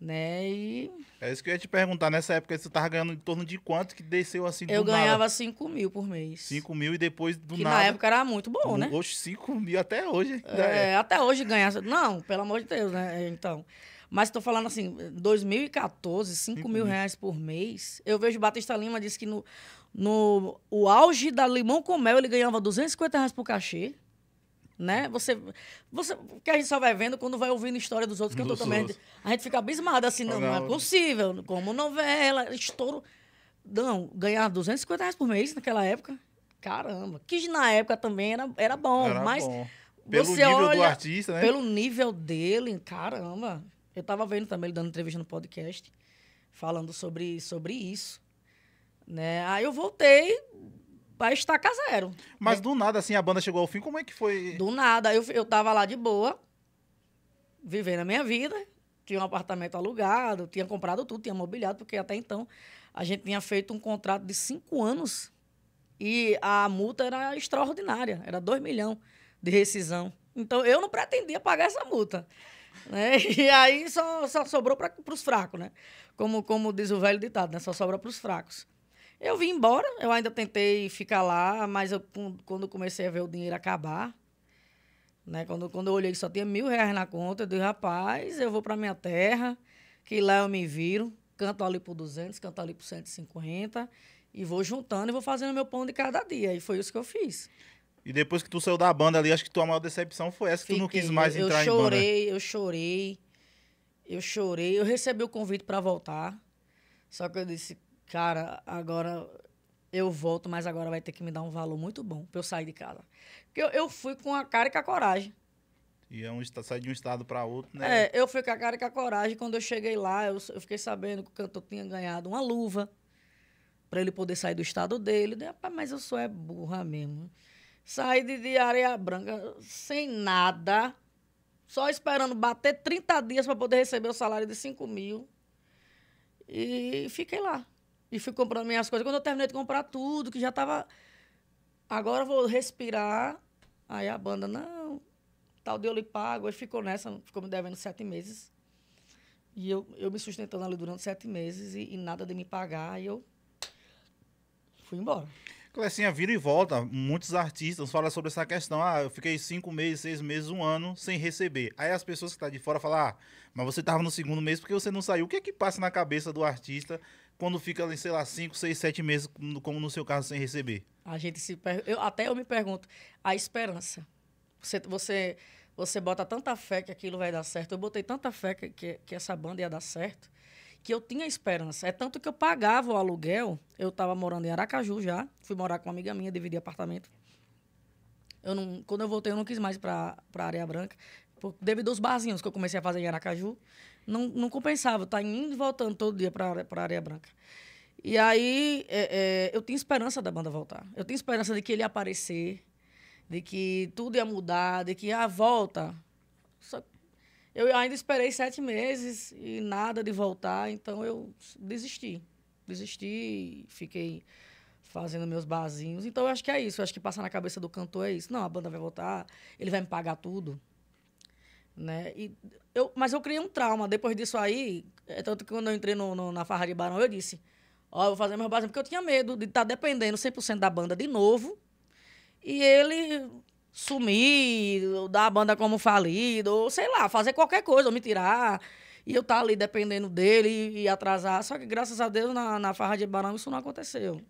né? E... É isso que eu ia te perguntar. Nessa época, você tava ganhando em torno de quanto que desceu assim do Eu ganhava 5 mil por mês. 5 mil e depois do que nada... na época era muito bom, né? Hoje, 5 mil até hoje. É, é, até hoje ganhar... Não, pelo amor de Deus, né? É, então... Mas estou falando assim, 2014, 5, 5 mil, mil reais por mês. Eu vejo Batista Lima disse que no, no o auge da Limão com Mel ele ganhava 250 reais por cachê né? Você, você que a gente só vai vendo quando vai ouvindo história dos outros, que também. A gente fica abismado assim, não, não, é possível, como novela, estouro. Não, ganhar 250 reais por mês naquela época, caramba. Que na época também era, era bom, era mas. Bom. Pelo nível olha, do artista, né? Pelo nível dele, caramba. Eu tava vendo também ele dando entrevista no podcast, falando sobre, sobre isso. Né? Aí eu voltei, a estaca zero. Mas é. do nada, assim, a banda chegou ao fim, como é que foi? Do nada, eu, eu tava lá de boa, vivendo a minha vida, tinha um apartamento alugado, tinha comprado tudo, tinha mobiliado, porque até então a gente tinha feito um contrato de cinco anos e a multa era extraordinária, era 2 milhões de rescisão. Então eu não pretendia pagar essa multa. Né? <laughs> E aí só, só sobrou para os fracos, né? Como, como diz o velho ditado, né? Só sobra para os fracos. Eu vim embora, eu ainda tentei ficar lá, mas eu, quando comecei a ver o dinheiro acabar, né? Quando, quando eu olhei que só tinha mil reais na conta, eu disse, rapaz, eu vou para minha terra, que lá eu me viro, canto ali por 200, canto ali por 150, e vou juntando e vou fazendo meu pão de cada dia. E foi isso que eu fiz. E depois que tu saiu da banda ali, acho que tua maior decepção foi essa, que Fiquei, tu não quis mais entrar chorei, em banda. Eu chorei, eu chorei, eu chorei. Eu recebi o convite para voltar, só que eu disse, cara, agora eu volto, mas agora vai ter que me dar um valor muito bom pra eu sair de casa. Porque eu, eu fui com a cara e com a coragem. E é um, sai de um estado para outro, né? É, eu fui com a cara e com a coragem. Quando eu cheguei lá, eu, eu fiquei sabendo que o cantor tinha ganhado uma luva para ele poder sair do estado dele. Rapaz, mas eu sou é burra mesmo. Saí de, de areia branca sem nada, só esperando bater 30 dias para poder receber o salário de 5 mil. E fiquei lá. E fui comprando minhas coisas. Quando eu terminei de comprar tudo, que já estava Agora eu vou respirar. Aí a banda, não, tal deu eu lhe pago. Aí ficou nessa, ficou me devendo sete meses. E eu, eu me sustentando ali durante sete meses e, e nada de me pagar. E eu fui embora. Clecinha, vira e volta. Muitos artistas falam sobre essa questão. Ah, eu fiquei cinco meses, seis meses, um ano sem receber. Aí as pessoas que estão tá de fora falam, ah, mas você estava no segundo mês porque você não saiu. O que é que passa na cabeça do artista quando fica ali, sei lá, 5, 6, 7 meses, como no seu caso, sem receber? A gente se per... eu, até eu me pergunto, a esperança. Você, você, você bota tanta fé que aquilo vai dar certo. Eu botei tanta fé que, que, que essa banda ia dar certo, que eu tinha esperança. É tanto que eu pagava o aluguel. Eu estava morando em Aracaju já, fui morar com uma amiga minha, dividi apartamento. Eu não, quando eu voltei, eu não quis mais para a Areia Branca, por, devido aos barzinhos que eu comecei a fazer em Aracaju não, não compensava estar tá indo e voltando todo dia para a Areia Branca. E aí é, é, eu tinha esperança da banda voltar. Eu tinha esperança de que ele ia aparecer, de que tudo ia mudar, de que a ah, volta. Só eu ainda esperei sete meses e nada de voltar, então eu desisti. Desisti e fiquei fazendo meus barzinhos. Então eu acho que é isso. Eu acho que passar na cabeça do cantor é isso. Não, a banda vai voltar, ele vai me pagar tudo. Né? E eu, mas eu criei um trauma. Depois disso aí, é tanto que quando eu entrei no, no, na farra de Barão, eu disse, ó, eu vou fazer meu barzinho, porque eu tinha medo de estar tá dependendo 100% da banda de novo. E ele sumir, dar a banda como falido, ou sei lá, fazer qualquer coisa, ou me tirar. E eu estar tá ali dependendo dele e, e atrasar. Só que graças a Deus, na, na farra de Barão, isso não aconteceu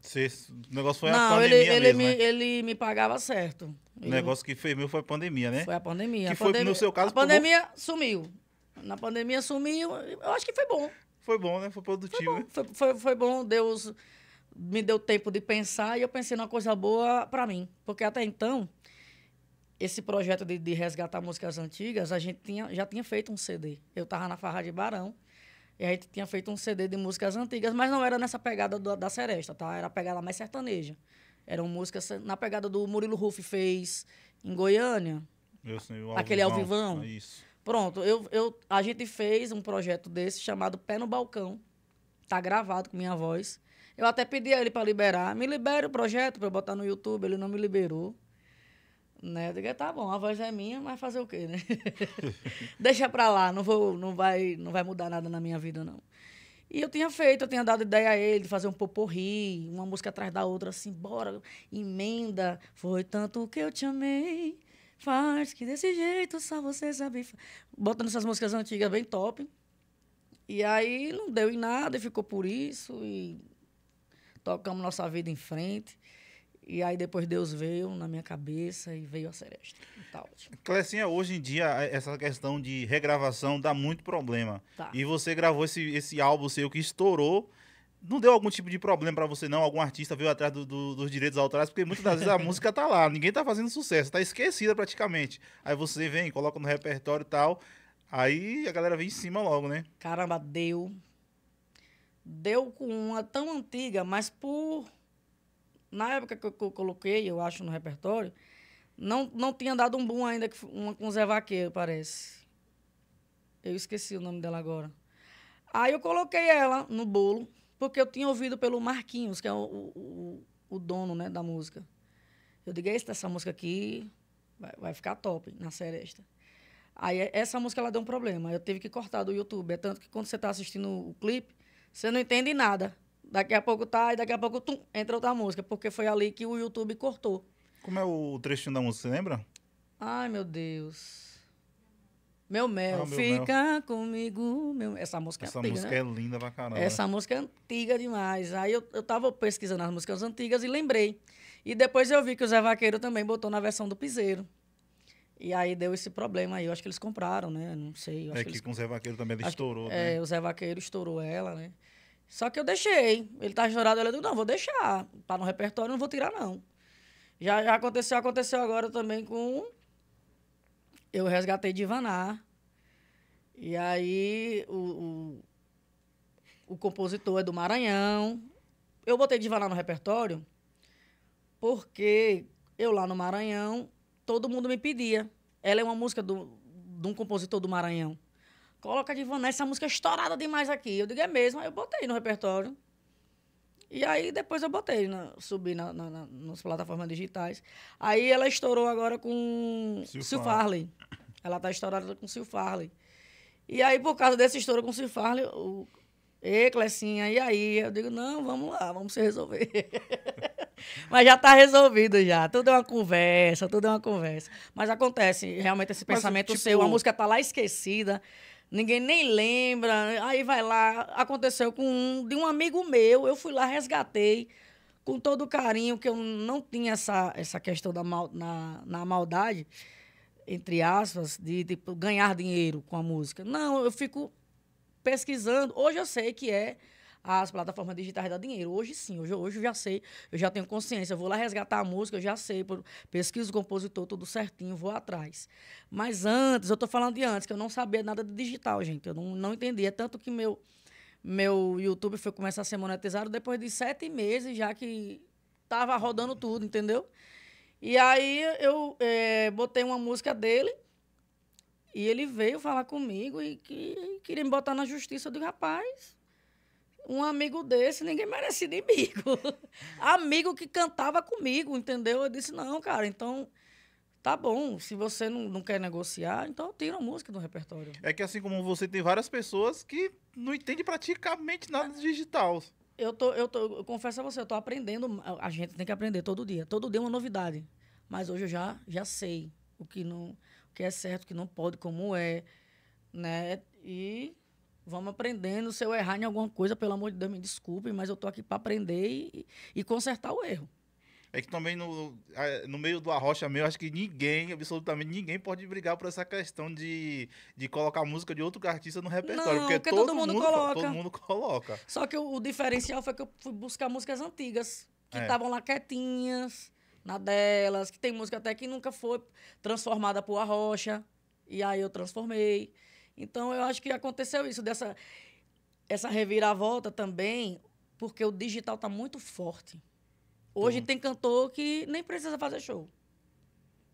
se o negócio foi não, a pandemia ele, ele me, né? ele me pagava certo. O negócio que foi meu foi a pandemia, né? Foi a pandemia. Que a foi, pandemia... no seu caso... A pandemia pulou... sumiu. Na pandemia sumiu. Eu acho que foi bom. Foi bom, né? Foi produtivo. Foi né? bom, foi, foi, foi bom. Deus me deu tempo de pensar e eu pensei numa coisa boa para mim. Porque até então, esse projeto de, de, resgatar músicas antigas, a gente tinha, já tinha feito um CD. Eu tava na Farra de Barão. E a gente tinha feito um CD de músicas antigas, mas não era nessa pegada do, da Seresta, tá? Era a pegada mais sertaneja. Eram músicas na pegada do Murilo Ruff fez em Goiânia. Eu sei, o Aquele Alvivão é Pronto, eu, eu, a gente fez um projeto desse chamado Pé no Balcão. Tá gravado com minha voz. Eu até pedi a ele para liberar. Me libere o projeto para eu botar no YouTube, ele não me liberou. Né? Eu digo, é, tá bom, a voz é minha, mas fazer o quê, né? <laughs> Deixa pra lá, não, vou, não, vai, não vai mudar nada na minha vida, não. E eu tinha feito, eu tinha dado ideia a ele de fazer um poporri, uma música atrás da outra, assim, bora, emenda. Foi tanto que eu te amei, faz que desse jeito só você sabe. Botando essas músicas antigas bem top. E aí não deu em nada e ficou por isso. E tocamos nossa vida em frente. E aí depois Deus veio na minha cabeça e veio a Seresta. Tá ótimo. Clecinha, hoje em dia essa questão de regravação dá muito problema. Tá. E você gravou esse, esse álbum seu que estourou. Não deu algum tipo de problema para você, não? Algum artista veio atrás do, do, dos direitos autorais? Porque muitas das vezes a <laughs> música tá lá, ninguém tá fazendo sucesso, tá esquecida praticamente. Aí você vem, coloca no repertório e tal. Aí a galera vem em cima logo, né? Caramba, deu. Deu com uma tão antiga, mas por na época que eu, coloquei, eu acho, no repertório, não, não tinha dado um boom ainda, que uma com Zé Vaqueiro, parece. Eu esqueci o nome dela agora. Aí eu coloquei ela no bolo, porque eu tinha ouvido pelo Marquinhos, que é o, o, o dono né, da música. Eu digo, essa, essa música aqui vai, vai ficar top na seresta. Aí é, essa música ela deu um problema, eu tive que cortar do YouTube. É tanto que quando você está assistindo o clipe, você não entende nada. Daqui a pouco tá, e daqui a pouco tum, entra outra música, porque foi ali que o YouTube cortou. Como é o trechinho da música, você lembra? Ai, meu Deus. Meu mel, ah, meu fica mel. comigo. Meu... Essa música é Essa música né? é linda pra caramba. Essa música é antiga demais. Aí eu, eu tava pesquisando as músicas antigas e lembrei. E depois eu vi que o Zé Vaqueiro também botou na versão do Piseiro. E aí deu esse problema aí. Eu acho que eles compraram, né? Não sei. é que, que eles... com o Zé Vaqueiro também ele acho... estourou. É, né? É, o Zé Vaqueiro estourou ela, né? Só que eu deixei. Ele tá estourado, ele disse, não, vou deixar. Tá no repertório, não vou tirar, não. Já, já aconteceu, aconteceu agora também com... Eu resgatei Divanar. E aí, o, o, o compositor é do Maranhão. Eu botei Divanar no repertório porque eu lá no Maranhão, todo mundo me pedia. Ela é uma música do, de um compositor do Maranhão. Coloca de Vanessa, essa música é estourada demais aqui. Eu digo, é mesmo. Aí eu botei no repertório. E aí depois eu botei, na, subi na, na, na, nas plataformas digitais. Aí ela estourou agora com Sil, Farley. Ela tá estourada com Sil Farley. E aí, por causa desse estouro com o Sil Farley, o... E, Clecinha, e aí? Eu digo, não, vamos lá, vamos se resolver. <laughs> Mas já está resolvido já. Tudo é uma conversa, tudo é uma conversa. Mas acontece realmente esse pensamento Mas, tipo... seu. A música está lá esquecida. Ninguém nem lembra. Aí vai lá, aconteceu com um de um amigo meu, eu fui lá, resgatei com todo carinho, que eu não tinha essa, essa questão da mal, na, na maldade, entre aspas, de tipo, ganhar dinheiro com a música. Não, eu fico pesquisando. Hoje eu sei que é as plataformas digitais dá dinheiro. Hoje sim, hoje, hoje eu já sei, eu já tenho consciência. Eu vou lá resgatar a música, eu já sei, pesquiso o compositor, tudo certinho, vou atrás. Mas antes, eu estou falando de antes, que eu não sabia nada de digital, gente. Eu não, não entendia. É tanto que meu, meu YouTube foi começar a ser monetizado depois de sete meses, já que estava rodando tudo, entendeu? E aí eu é, botei uma música dele. E ele veio falar comigo e que queria me botar na justiça. do rapaz, um amigo desse, ninguém merecia inimigo. <laughs> amigo que cantava comigo, entendeu? Eu disse, não, cara, então tá bom, se você não, não quer negociar, então tira a música do repertório. É que assim como você tem várias pessoas que não entendem praticamente nada de digital. Eu, tô, eu, tô, eu confesso a você, eu tô aprendendo, a gente tem que aprender todo dia. Todo dia é uma novidade. Mas hoje eu já, já sei o que, não, o que é certo, o que não pode, como é, né? E Vamos aprendendo. Se eu errar em alguma coisa, pelo amor de Deus, me desculpe, mas eu tô aqui para aprender e, e consertar o erro. É que também no, no meio do arrocha meu, acho que ninguém, absolutamente ninguém, pode brigar por essa questão de, de colocar música de outro artista no repertório. Não, porque, porque todo, todo, mundo, mundo coloca. Todo mundo coloca. Só que o, o, diferencial foi que eu fui buscar músicas antigas, que estavam é. lá quietinhas, na delas, que tem música até que nunca foi transformada por arrocha. E aí eu transformei. Então, eu acho que aconteceu isso, dessa essa reviravolta também, porque o digital está muito forte. Hoje tem cantor que nem precisa fazer show.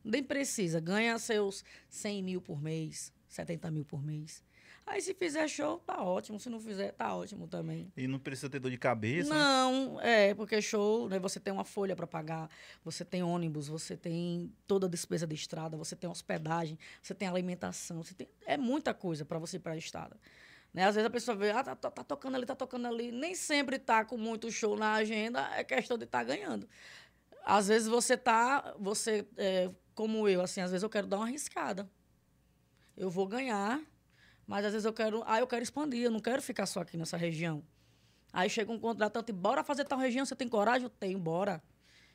Nem precisa. Ganha seus 100 mil por mês, 70 mil por mês. Aí se fizer show, tá ótimo. Se não fizer, tá ótimo também. E não precisa ter dor de cabeça? Né? Não, né? é, porque show, né? Você tem uma folha para pagar, você tem ônibus, você tem toda a despesa de estrada, você tem hospedagem, você tem alimentação, você tem... é muita coisa para você ir pra estrada. Né? Às vezes a pessoa vê, ah, tá, tá, tá, tocando ali, tá tocando ali. Nem sempre tá com muito show na agenda, é questão de estar tá ganhando. Às vezes você tá, você, é, como eu, assim, às vezes eu quero dar uma arriscada. Eu vou ganhar mas às vezes eu quero, ah, eu quero expandir, eu não quero ficar só aqui nessa região. Aí chega um contratante, bora fazer tal região, você tem coragem? Eu tenho, bora.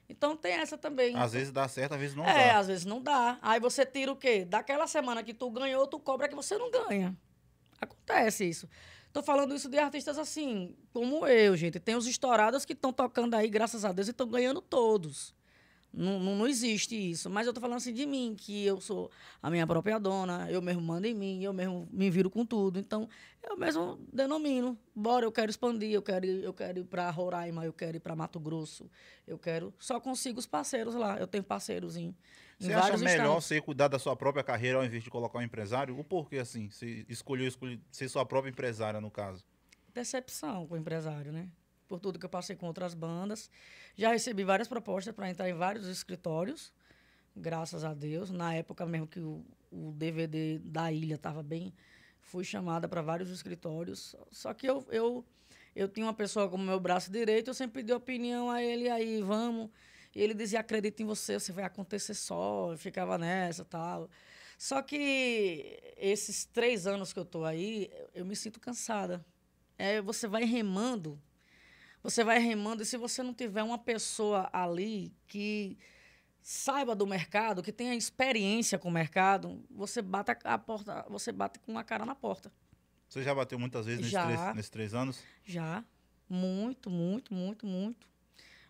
Então tem essa também. Às vezes dá certo, às vezes não é, dá. É, às vezes não dá. Aí você tira o quê? Daquela semana que tu ganhou, tu cobra que você não ganha. Acontece isso. Tô falando isso de artistas assim, como eu, gente. Tem os estourados que estão tocando aí, graças a Deus, e estão ganhando todos. Não, não, não, existe isso. Mas eu tô falando assim de mim, que eu sou a minha própria dona, eu mesmo mando em mim, eu mesmo me viro com tudo. Então, eu mesmo denomino. Bora, eu quero expandir, eu quero, eu quero ir para Roraima, eu quero ir para Mato Grosso, eu quero. Só consigo os parceiros lá. Eu tenho parceiros em. em você acha melhor estados. você cuidar da sua própria carreira ao invés de colocar um empresário? O porquê assim? Você escolheu, escolheu ser sua própria empresária, no caso? Decepção com o empresário, né? por tudo que eu passei com outras bandas. Já recebi várias propostas para entrar em vários escritórios, graças a Deus. Na época mesmo que o, o DVD da Ilha estava bem, fui chamada para vários escritórios. Só que eu, eu, eu tinha uma pessoa como meu braço direito, eu sempre pedi opinião a ele, aí vamos. E ele dizia, acredito em você, você vai acontecer só. Eu ficava nessa tal. Só que esses três anos que eu tô aí, eu me sinto cansada. É, você vai remando você vai remando e se você não tiver uma pessoa ali que saiba do mercado, que tenha experiência com o mercado, você bate a porta, você bate com a cara na porta. Você já bateu muitas vezes nesses, já, três, nesses três anos? Já. Muito, muito, muito, muito.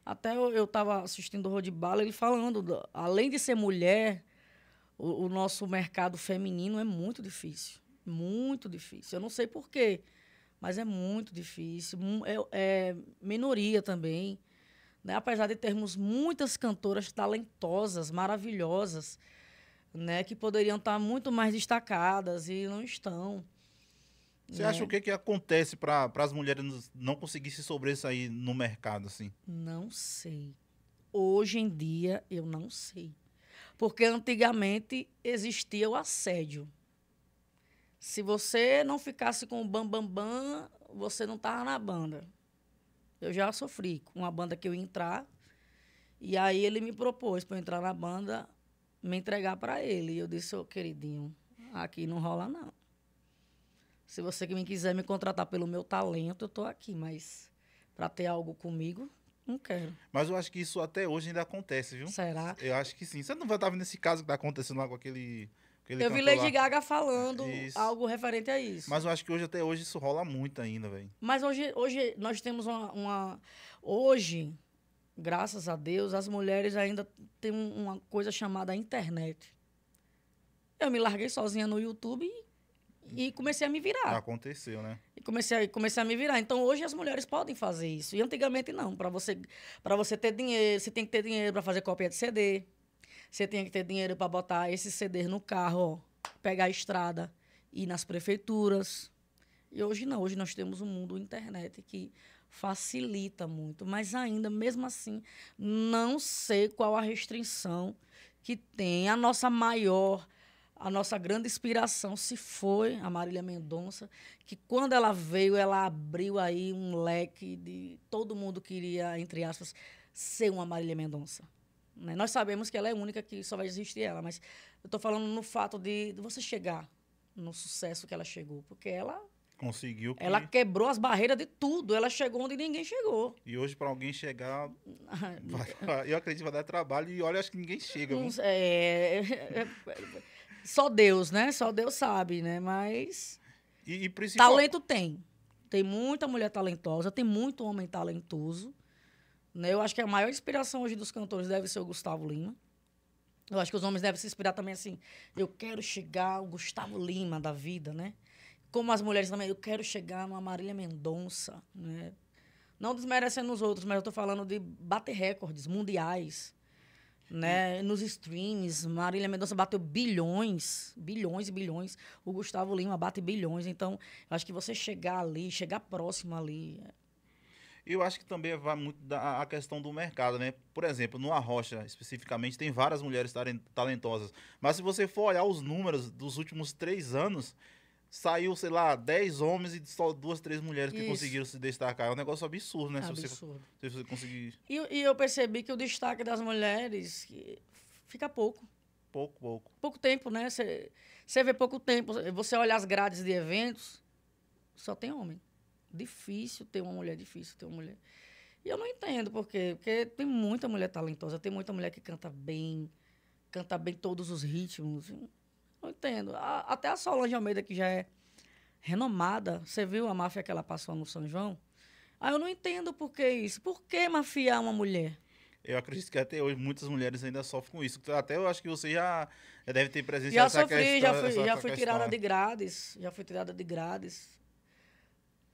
Até eu estava assistindo o Rodibala, ele falando, do, além de ser mulher, o, o, nosso mercado feminino é muito difícil. Muito difícil. Eu não sei por quê. Mas é muito difícil, é, é minoria também. Né? Apesar de termos muitas cantoras talentosas, maravilhosas, né? que poderiam estar muito mais destacadas e não estão. Você né? acha o que, que acontece para as mulheres não conseguirem se sobressair no mercado assim? Não sei. Hoje em dia eu não sei. Porque antigamente existia o assédio. Se você não ficasse com o bam bam bam, você não tava na banda. Eu já sofri com uma banda que eu ia entrar. E aí ele me propôs para entrar na banda, me entregar para ele. E eu disse, ô oh, queridinho, aqui não rola não. Se você que me quiser me contratar pelo meu talento, eu tô aqui, mas para ter algo comigo, não quero. Mas eu acho que isso até hoje ainda acontece, viu? Será? Eu acho que sim. Você não vai estar vendo esse caso que tá acontecendo lá com aquele eu vi Lady lá. Gaga falando isso. algo referente a isso. Mas eu acho que hoje até hoje isso rola muito ainda, velho. Mas hoje, hoje nós temos uma, uma, Hoje, graças a Deus, as mulheres ainda têm uma coisa chamada internet. Eu me larguei sozinha no YouTube e, comecei a me virar. Aconteceu, né? E comecei a, comecei a me virar. Então hoje as mulheres podem fazer isso. E antigamente não. Para você, você ter dinheiro, você tem que ter dinheiro para fazer cópia de CD. Você tinha que ter dinheiro para botar esse CD no carro, ó, pegar a estrada, ir nas prefeituras. E hoje não, hoje nós temos um mundo internet que facilita muito, mas ainda mesmo assim não sei qual a restrição que tem a nossa maior a nossa grande inspiração se foi a Marília Mendonça, que quando ela veio, ela abriu aí um leque de todo mundo queria, entre aspas, ser uma Marília Mendonça. Né? Nós sabemos que ela é única, que só vai existir ela, mas eu estou falando no fato de, de, você chegar no sucesso que ela chegou, porque ela conseguiu. Que... Ela quebrou as barreiras de tudo, ela chegou onde ninguém chegou. E hoje para alguém chegar, <laughs> vai, eu acredito vai dar trabalho e olha, acho que ninguém chega. Não, é, é, é, só Deus, né? Só Deus sabe, né? Mas e, e principal... talento tem. Tem muita mulher talentosa, tem muito homem talentoso. Né? Eu acho que a maior inspiração hoje dos cantores deve ser o Gustavo Lima. Eu acho que os homens devem se inspirar também assim. Eu quero chegar ao Gustavo Lima da vida, né? Como as mulheres também, eu quero chegar numa Marília Mendonça, né? Não desmerecendo os outros, mas eu estou falando de bater recordes mundiais, né? Nos streams, Marília Mendonça bateu bilhões, bilhões e bilhões. O Gustavo Lima bate bilhões. Então, eu acho que você chegar ali, chegar próximo ali, e eu acho que também vai muito da a questão do mercado, né? Por exemplo, no Arrocha, especificamente, tem várias mulheres talentosas. Mas se você for olhar os números dos últimos três anos, saiu, sei lá, dez homens e só duas, três mulheres Isso. que conseguiram se destacar. É um negócio absurdo, né? Absurdo. Se, você, se você conseguir. E, e, eu percebi que o destaque das mulheres fica pouco. Pouco, pouco. Pouco tempo, né? Você vê pouco tempo. Você olha as grades de eventos, só tem homem difícil ter uma mulher, difícil ter uma mulher. E eu não entendo por quê, porque tem muita mulher talentosa, tem muita mulher que canta bem, canta bem todos os ritmos. Não entendo. A, até a Solange Almeida, que já é renomada, você viu a máfia que ela passou no São João? Ah, eu não entendo por que isso. Por que mafiar uma mulher? Eu acredito que até hoje muitas mulheres ainda sofrem com isso. Até eu acho que você já, já deve ter presenciado essa sofri, questão. Já sofri, já já fui tirada de grades. Já fui tirada de grades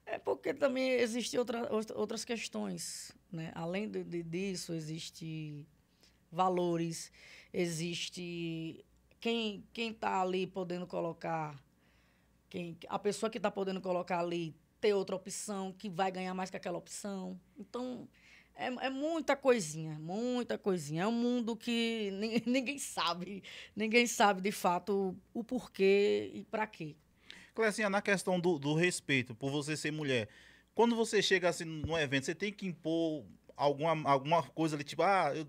é porque também existem outra, outras questões. Né? Além de, de, disso, existe valores, existe quem quem está ali podendo colocar, quem a pessoa que está podendo colocar ali ter outra opção, que vai ganhar mais que aquela opção. Então, é, é muita coisinha, muita coisinha. É um mundo que <laughs> ninguém sabe, ninguém sabe de fato o, o porquê e para quê. Clecinha, na questão do, do respeito, por você ser mulher, quando você chega assim num evento, você tem que impor alguma, alguma coisa ali, tipo, ah, eu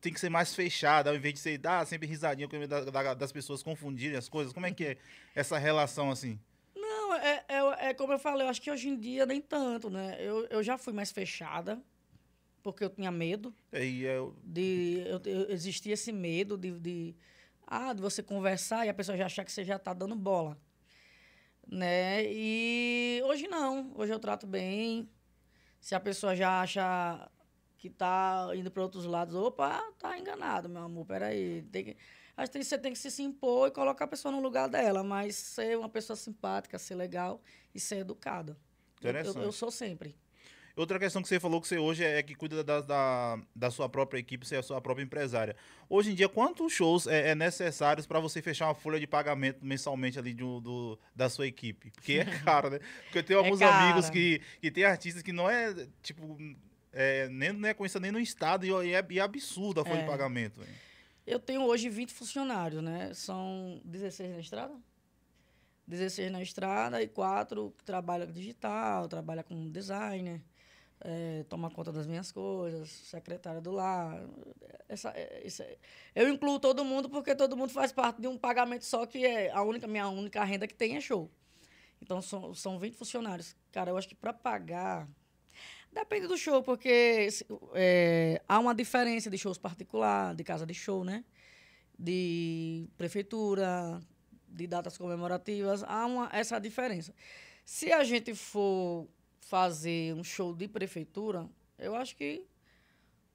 tenho que ser mais fechada, ao invés de você dar sempre risadinha da, da, das pessoas confundirem as coisas. Como é que é essa relação assim? Não, é, é, é, como eu falei, eu acho que hoje em dia nem tanto, né? Eu, eu já fui mais fechada, porque eu tinha medo. É, e eu... É de, eu, eu existia esse medo de, de, ah, de você conversar e a pessoa já achar que você já tá dando bola. Né? E hoje não, hoje eu trato bem. Se a pessoa já acha que tá indo para outros lados, opa, tá enganado, meu amor, peraí. Tem que... Acho que você tem que se impor e colocar a pessoa no lugar dela, mas ser uma pessoa simpática, ser legal e ser educada. Interessante. Eu, eu, eu sou sempre. Outra questão que você falou que você hoje é, é que cuida da, da, da sua própria equipe, você é a sua própria empresária. Hoje em dia, quantos shows é, é necessários para você fechar uma folha de pagamento mensalmente ali do, do da sua equipe? Porque é <laughs> caro, né? Porque eu tenho é alguns amigos que, que tem artistas que não é, tipo, é, nem, não é nem no estado e é, é absurdo a folha de é. pagamento. Hein? Eu tenho hoje 20 funcionários, né? São 16 na estrada? 16 na estrada e 4 que trabalham digital, trabalha com designer. Né? é, tomar conta das minhas coisas, secretária do lar. Essa, essa, é, é, eu incluo todo mundo porque todo mundo faz parte de um pagamento só que é a única minha única renda que tem é show. Então são, são 20 funcionários. Cara, eu acho que para pagar depende do show, porque é, há uma diferença de shows particular, de casa de show, né? De prefeitura, de datas comemorativas, há uma, essa diferença. Se a gente for fazer um show de prefeitura, eu acho que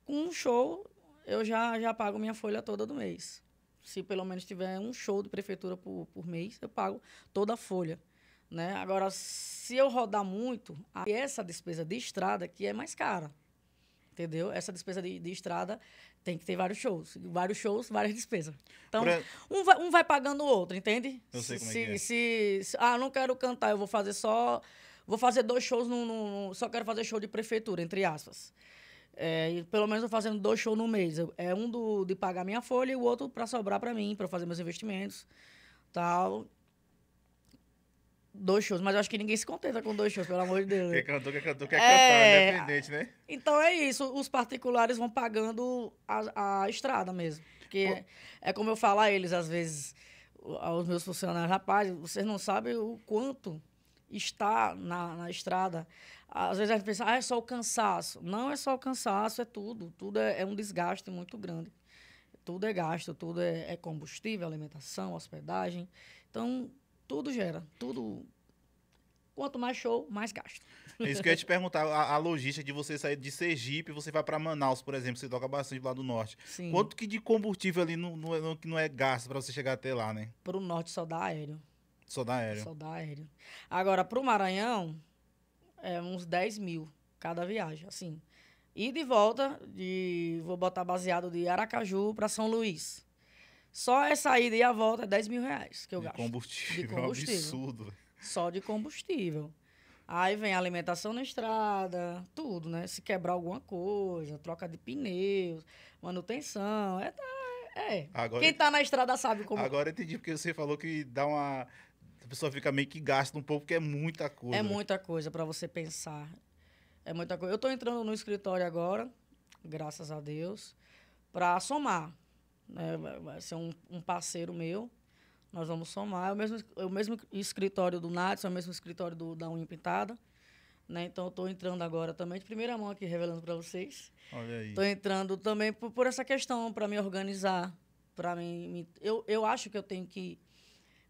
com um show eu já, já pago minha folha toda do mês. Se pelo menos tiver um show de prefeitura por, por mês, eu pago toda a folha. Né? Agora, se eu rodar muito, aí essa despesa de estrada que é mais cara. Entendeu? Essa despesa de, de estrada tem que ter vários shows. Vários shows, várias despesas. Então, um vai, um vai pagando o outro, entende? Eu sei como é se, é, é. Se, se, ah, não quero cantar, eu vou fazer só Vou fazer dois shows, no, no, só quero fazer show de prefeitura, entre aspas. É, pelo menos eu fazendo dois shows no mês. É um do, de pagar minha folha e o outro para sobrar para mim, para fazer meus investimentos, tal. Dois shows, mas eu acho que ninguém se contenta com dois shows, pelo amor de Deus. Quem cantou, quem cantou, quer é... cantar, independente, né? Então é isso, os particulares vão pagando a, a estrada mesmo. Porque Bom... é como eu falo a eles, às vezes, aos meus funcionários, rapaz, vocês não sabem o quanto estar na, na estrada, às vezes a gente pensa, ah, é só o cansaço. Não é só o cansaço, é tudo. Tudo é, é um desgaste muito grande. Tudo é gasto, tudo é, é combustível, alimentação, hospedagem. Então, tudo gera, tudo. Quanto mais show, mais gasto. É isso que eu ia te perguntar, a, a logística de você sair de Sergipe, você vai para Manaus, por exemplo, você toca bastante lá do norte. Sim. Quanto que de combustível ali não, não, não é gasto para você chegar até lá, né? Para o norte só dá aéreo. Só dá aéreo. Só dá aéreo. Agora, pro Maranhão, é uns 10 mil cada viagem, assim. E de volta, de, vou botar baseado de Aracaju para São Luís. Só essa ida e a volta é 10 mil reais que eu de gasto. Combustível, de combustível. É um absurdo. Só de combustível. Aí vem alimentação na estrada, tudo, né? Se quebrar alguma coisa, troca de pneus, manutenção. É, é. é. Agora, Quem tá na estrada sabe como. Agora eu entendi porque você falou que dá uma a pessoa fica meio que gasta um pouco, porque é muita coisa. É muita coisa para você pensar. É muita coisa. Eu estou entrando no escritório agora, graças a Deus, para somar. Né? Vai ser um, um, parceiro meu. Nós vamos somar. É o mesmo, é o mesmo escritório do Natson, é o mesmo escritório do, da Unha Pintada. Né? Então, estou entrando agora também, de primeira mão aqui, revelando para vocês. Olha aí. Estou entrando também por, por essa questão, para me organizar. para mim, me, eu, eu acho que eu tenho que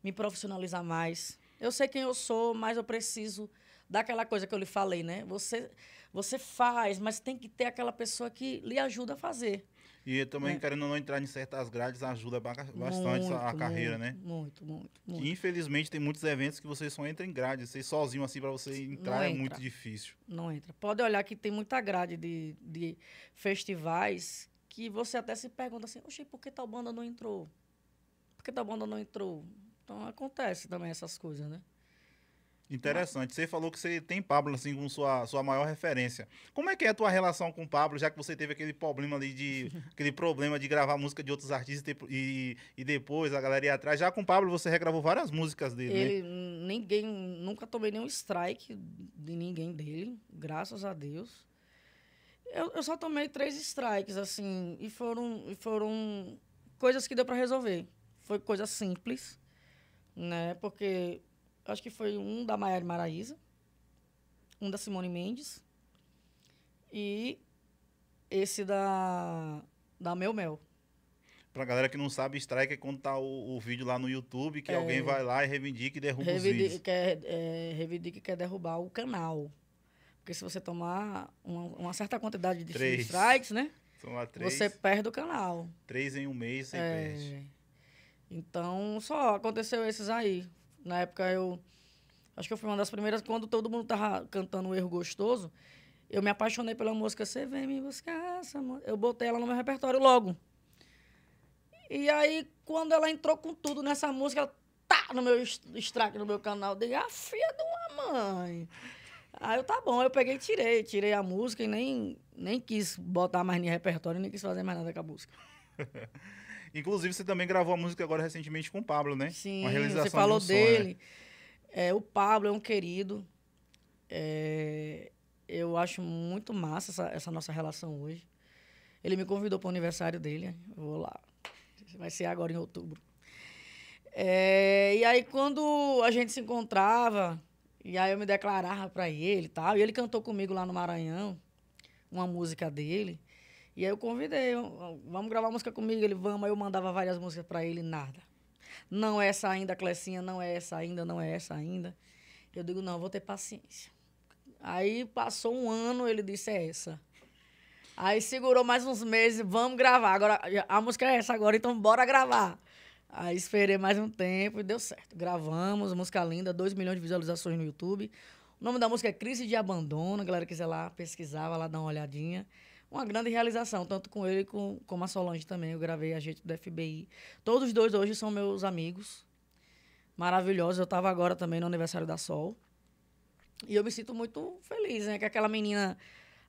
me profissionalizar mais. Eu sei quem eu sou, mas eu preciso daquela coisa que eu lhe falei, né? Você, você faz, mas tem que ter aquela pessoa que lhe ajuda a fazer. E também, né? querendo não entrar em certas grades, ajuda bastante muito, a carreira, muito, né? Muito, muito, muito. E, infelizmente, tem muitos eventos que você só entra em grade. Você sozinho, assim, para você entrar é muito difícil. Não entra. Pode olhar que tem muita grade de, de festivais que você até se pergunta assim, oxe, por que tal banda não entrou? Por que tal banda não entrou? Então acontece também essas coisas, né? Interessante. Você falou que você tem Pablo assim como sua, sua maior referência. Como é que é a tua relação com o Pablo, já que você teve aquele problema ali de <laughs> aquele problema de gravar música de outros artistas e, e depois a galera ir atrás. Já com o Pablo você regravou várias músicas dele. Né? Ele né? ninguém nunca tomei nenhum strike de ninguém dele, graças a Deus. Eu, eu só tomei três strikes assim e foram e foram coisas que deu para resolver. Foi coisa simples né? Porque acho que foi um da Maiara Maraíza, um da Simone Mendes e esse da da Mel Mel. Pra galera que não sabe, strike é quando tá o, o vídeo lá no YouTube, que é, alguém vai lá e reivindica e derruba reivindica, os vídeos. Quer, é, reivindica e quer derrubar o canal. Porque se você tomar uma, uma certa quantidade de três. strikes, né? Tomar três. Você perde o canal. Três em um mês, você é, perde. Então, só aconteceu esses aí. Na época eu. Acho que eu fui uma das primeiras, quando todo mundo tava cantando um erro gostoso, eu me apaixonei pela música Você Vem Me Buscar, essa Eu botei ela no meu repertório logo. E aí, quando ela entrou com tudo nessa música, ela tá no meu strike, no meu canal. Eu dei, a ah, filha de uma mãe. Aí eu, tá bom, eu peguei e tirei. Tirei a música e nem, nem quis botar mais no repertório, nem quis fazer mais nada com a música. <laughs> Inclusive, você também gravou a música agora recentemente com o Pablo, né? Sim, Uma realização você falou de um dele. Som, né? é, o Pablo é um querido. É, eu acho muito massa essa, essa, nossa relação hoje. Ele me convidou para o aniversário dele. vou lá. Vai ser agora em outubro. É, e aí, quando a gente se encontrava, e aí eu me declarava para ele e tal, e ele cantou comigo lá no Maranhão, uma música dele. E aí eu convidei, vamos gravar música comigo? Ele, vamos. Aí eu mandava várias músicas para ele, nada. Não é essa ainda, Clecinha, não é essa ainda, não é essa ainda. Eu digo, não, vou ter paciência. Aí passou um ano, ele disse, é essa. Aí segurou mais uns meses, vamos gravar. Agora, a música é essa agora, então bora gravar. Aí esperei mais um tempo e deu certo. Gravamos, música linda, 2 milhões de visualizações no YouTube. O nome da música é Crise de Abandono, a galera quiser lá pesquisar, vai lá dar uma olhadinha uma grande realização, tanto com ele com, como a Solange também. Eu gravei a gente do FBI. Todos os dois hoje são meus amigos. Maravilhosos. Eu estava agora também no aniversário da Sol. E eu me sinto muito feliz, né? Que aquela menina,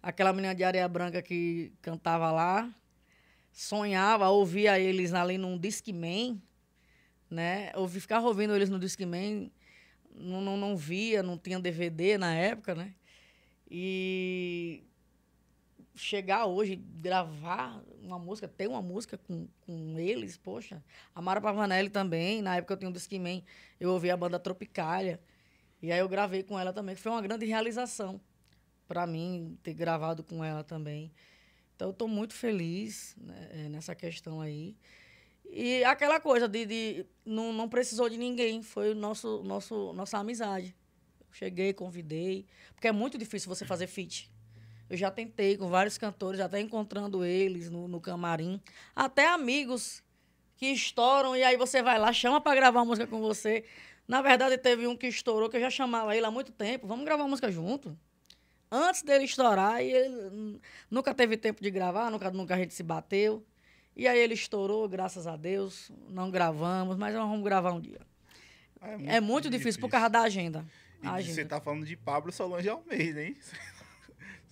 aquela menina de areia branca que cantava lá, sonhava, ouvia eles ali num Disque Man, né? Ouvi, ficava ouvindo eles no Disque Man, não, não, não via, não tinha DVD na época, né? E chegar hoje, gravar uma música, ter uma música com, com eles, poxa. A Mara Pavanelli também, na época eu tinha um Discman, eu ouvi a banda Tropicália. E aí eu gravei com ela também, que foi uma grande realização para mim ter gravado com ela também. Então eu tô muito feliz né, é, nessa questão aí. E aquela coisa de, de não, não precisou de ninguém, foi o nosso, nosso nossa amizade. Cheguei, convidei, porque é muito difícil você fazer feat. Eu já tentei com vários cantores, até encontrando eles no, no camarim. Até amigos que estouram e aí você vai lá, chama para gravar uma música com você. Na verdade, teve um que estourou, que eu já chamava ele há muito tempo. Vamos gravar música junto? Antes dele estourar, e ele hum, nunca teve tempo de gravar, nunca, nunca a gente se bateu. E aí ele estourou, graças a Deus. Não gravamos, mas nós vamos gravar um dia. É muito, é muito difícil, difícil, por causa da agenda. E agenda. você tá falando de Pablo Solange Almeida, hein?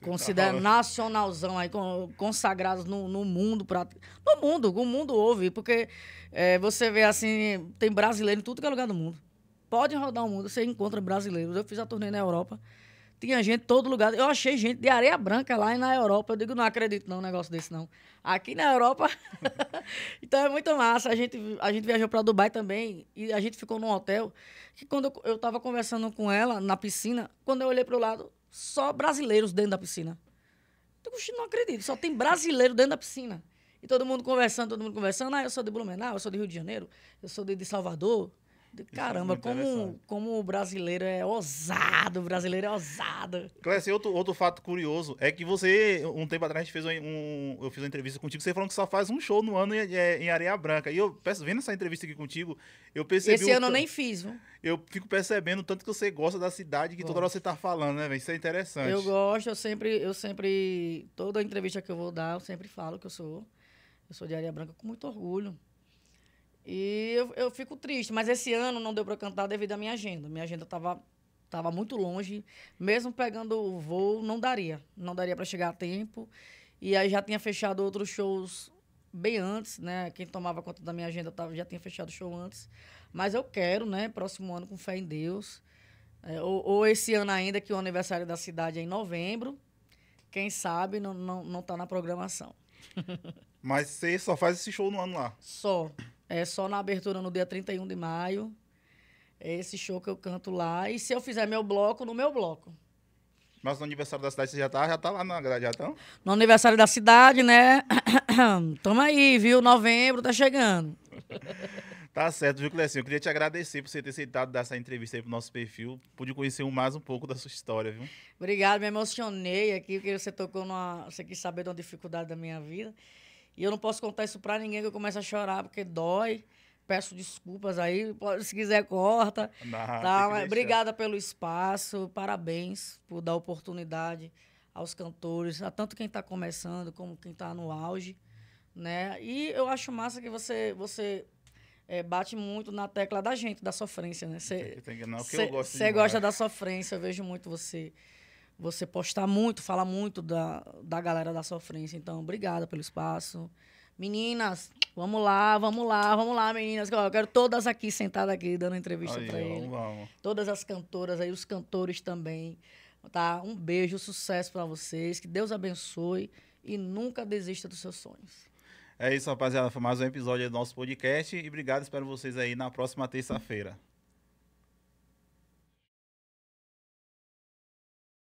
Considera tá nacionalzão aí, consagrados no, no mundo. Pra, no mundo, o mundo ouve, porque é, você vê assim, tem brasileiro em tudo que é lugar do mundo. Pode rodar o mundo, você encontra brasileiros. Eu fiz a turnê na Europa, tinha gente em todo lugar. Eu achei gente de areia branca lá e na Europa. Eu digo, não acredito não, um negócio desse não. Aqui na Europa. <laughs> então é muito massa. A gente, a gente viajou para Dubai também e a gente ficou num hotel que quando eu, eu tava conversando com ela na piscina, quando eu olhei pro lado, só brasileiros dentro da piscina. Eu então, não acredito, só tem brasileiro dentro da piscina. E todo mundo conversando, todo mundo conversando. Ah, eu sou de Blumenau, eu sou de Rio de Janeiro, eu sou de, de Salvador. É Caramba, como, como o brasileiro é ousado, o brasileiro é ousado. Clécio, outro, outro fato curioso é que você, um tempo atrás, a gente fez um, eu fiz uma entrevista contigo, você falou que só faz um show no ano em, é, é em Areia Branca. E eu, peço, vendo essa entrevista aqui contigo, eu percebi... Esse ano eu nem fiz, viu? Eu fico percebendo o tanto que você gosta da cidade que Bom. toda hora você tá falando, né, velho? Isso é interessante. Eu gosto, eu sempre, eu sempre... Toda entrevista que eu vou dar, eu sempre falo que eu sou... Eu sou de Areia Branca com muito orgulho. E eu, eu fico triste, mas esse ano não deu para cantar devido à minha agenda. Minha agenda estava tava muito longe, mesmo pegando o voo, não daria. Não daria para chegar a tempo. E aí já tinha fechado outros shows bem antes, né? Quem tomava conta da minha agenda tava, já tinha fechado o show antes. Mas eu quero, né? Próximo ano, com fé em Deus. É, ou, ou, esse ano ainda, que o aniversário da cidade é em novembro. Quem sabe não, não, não tá na programação. <laughs> Mas você só faz esse show no ano lá? Só. É só na abertura no dia 31 de maio. É esse show que eu canto lá. E se eu fizer meu bloco, no meu bloco. Mas no aniversário da cidade você já tá, já tá lá na grade, já tão? No aniversário da cidade, né? <coughs> Toma aí, viu? Novembro tá chegando. <laughs> Tá certo, viu, Clecinho? Eu queria te agradecer por você ter aceitado dar essa entrevista aí pro nosso perfil. Pude conhecer mais um pouco da sua história, viu? Obrigado, me emocionei aqui, porque você tocou numa. Você quis saber de uma dificuldade da minha vida. E eu não posso contar isso pra ninguém que eu começo a chorar, porque dói. Peço desculpas aí, se quiser corta. Não, ah, tá, mas obrigada pelo espaço, parabéns por dar oportunidade aos cantores, a tanto quem está começando como quem está no auge, né? E eu acho massa que você você é, bate muito na tecla da gente, da sofrência, né? Você gosta da sofrência, eu vejo muito você você postar muito, falar muito da, da galera da sofrência. Então, obrigada pelo espaço. Meninas, vamos lá, vamos lá, vamos lá, meninas. Eu quero todas aqui sentadas aqui dando entrevista para ele. Vamos. Todas as cantoras aí, os cantores também. Tá? Um beijo, sucesso para vocês. Que Deus abençoe e nunca desista dos seus sonhos. É isso, rapaziada. Foi mais um episódio do nosso podcast. E obrigado. Espero vocês aí na próxima terça-feira.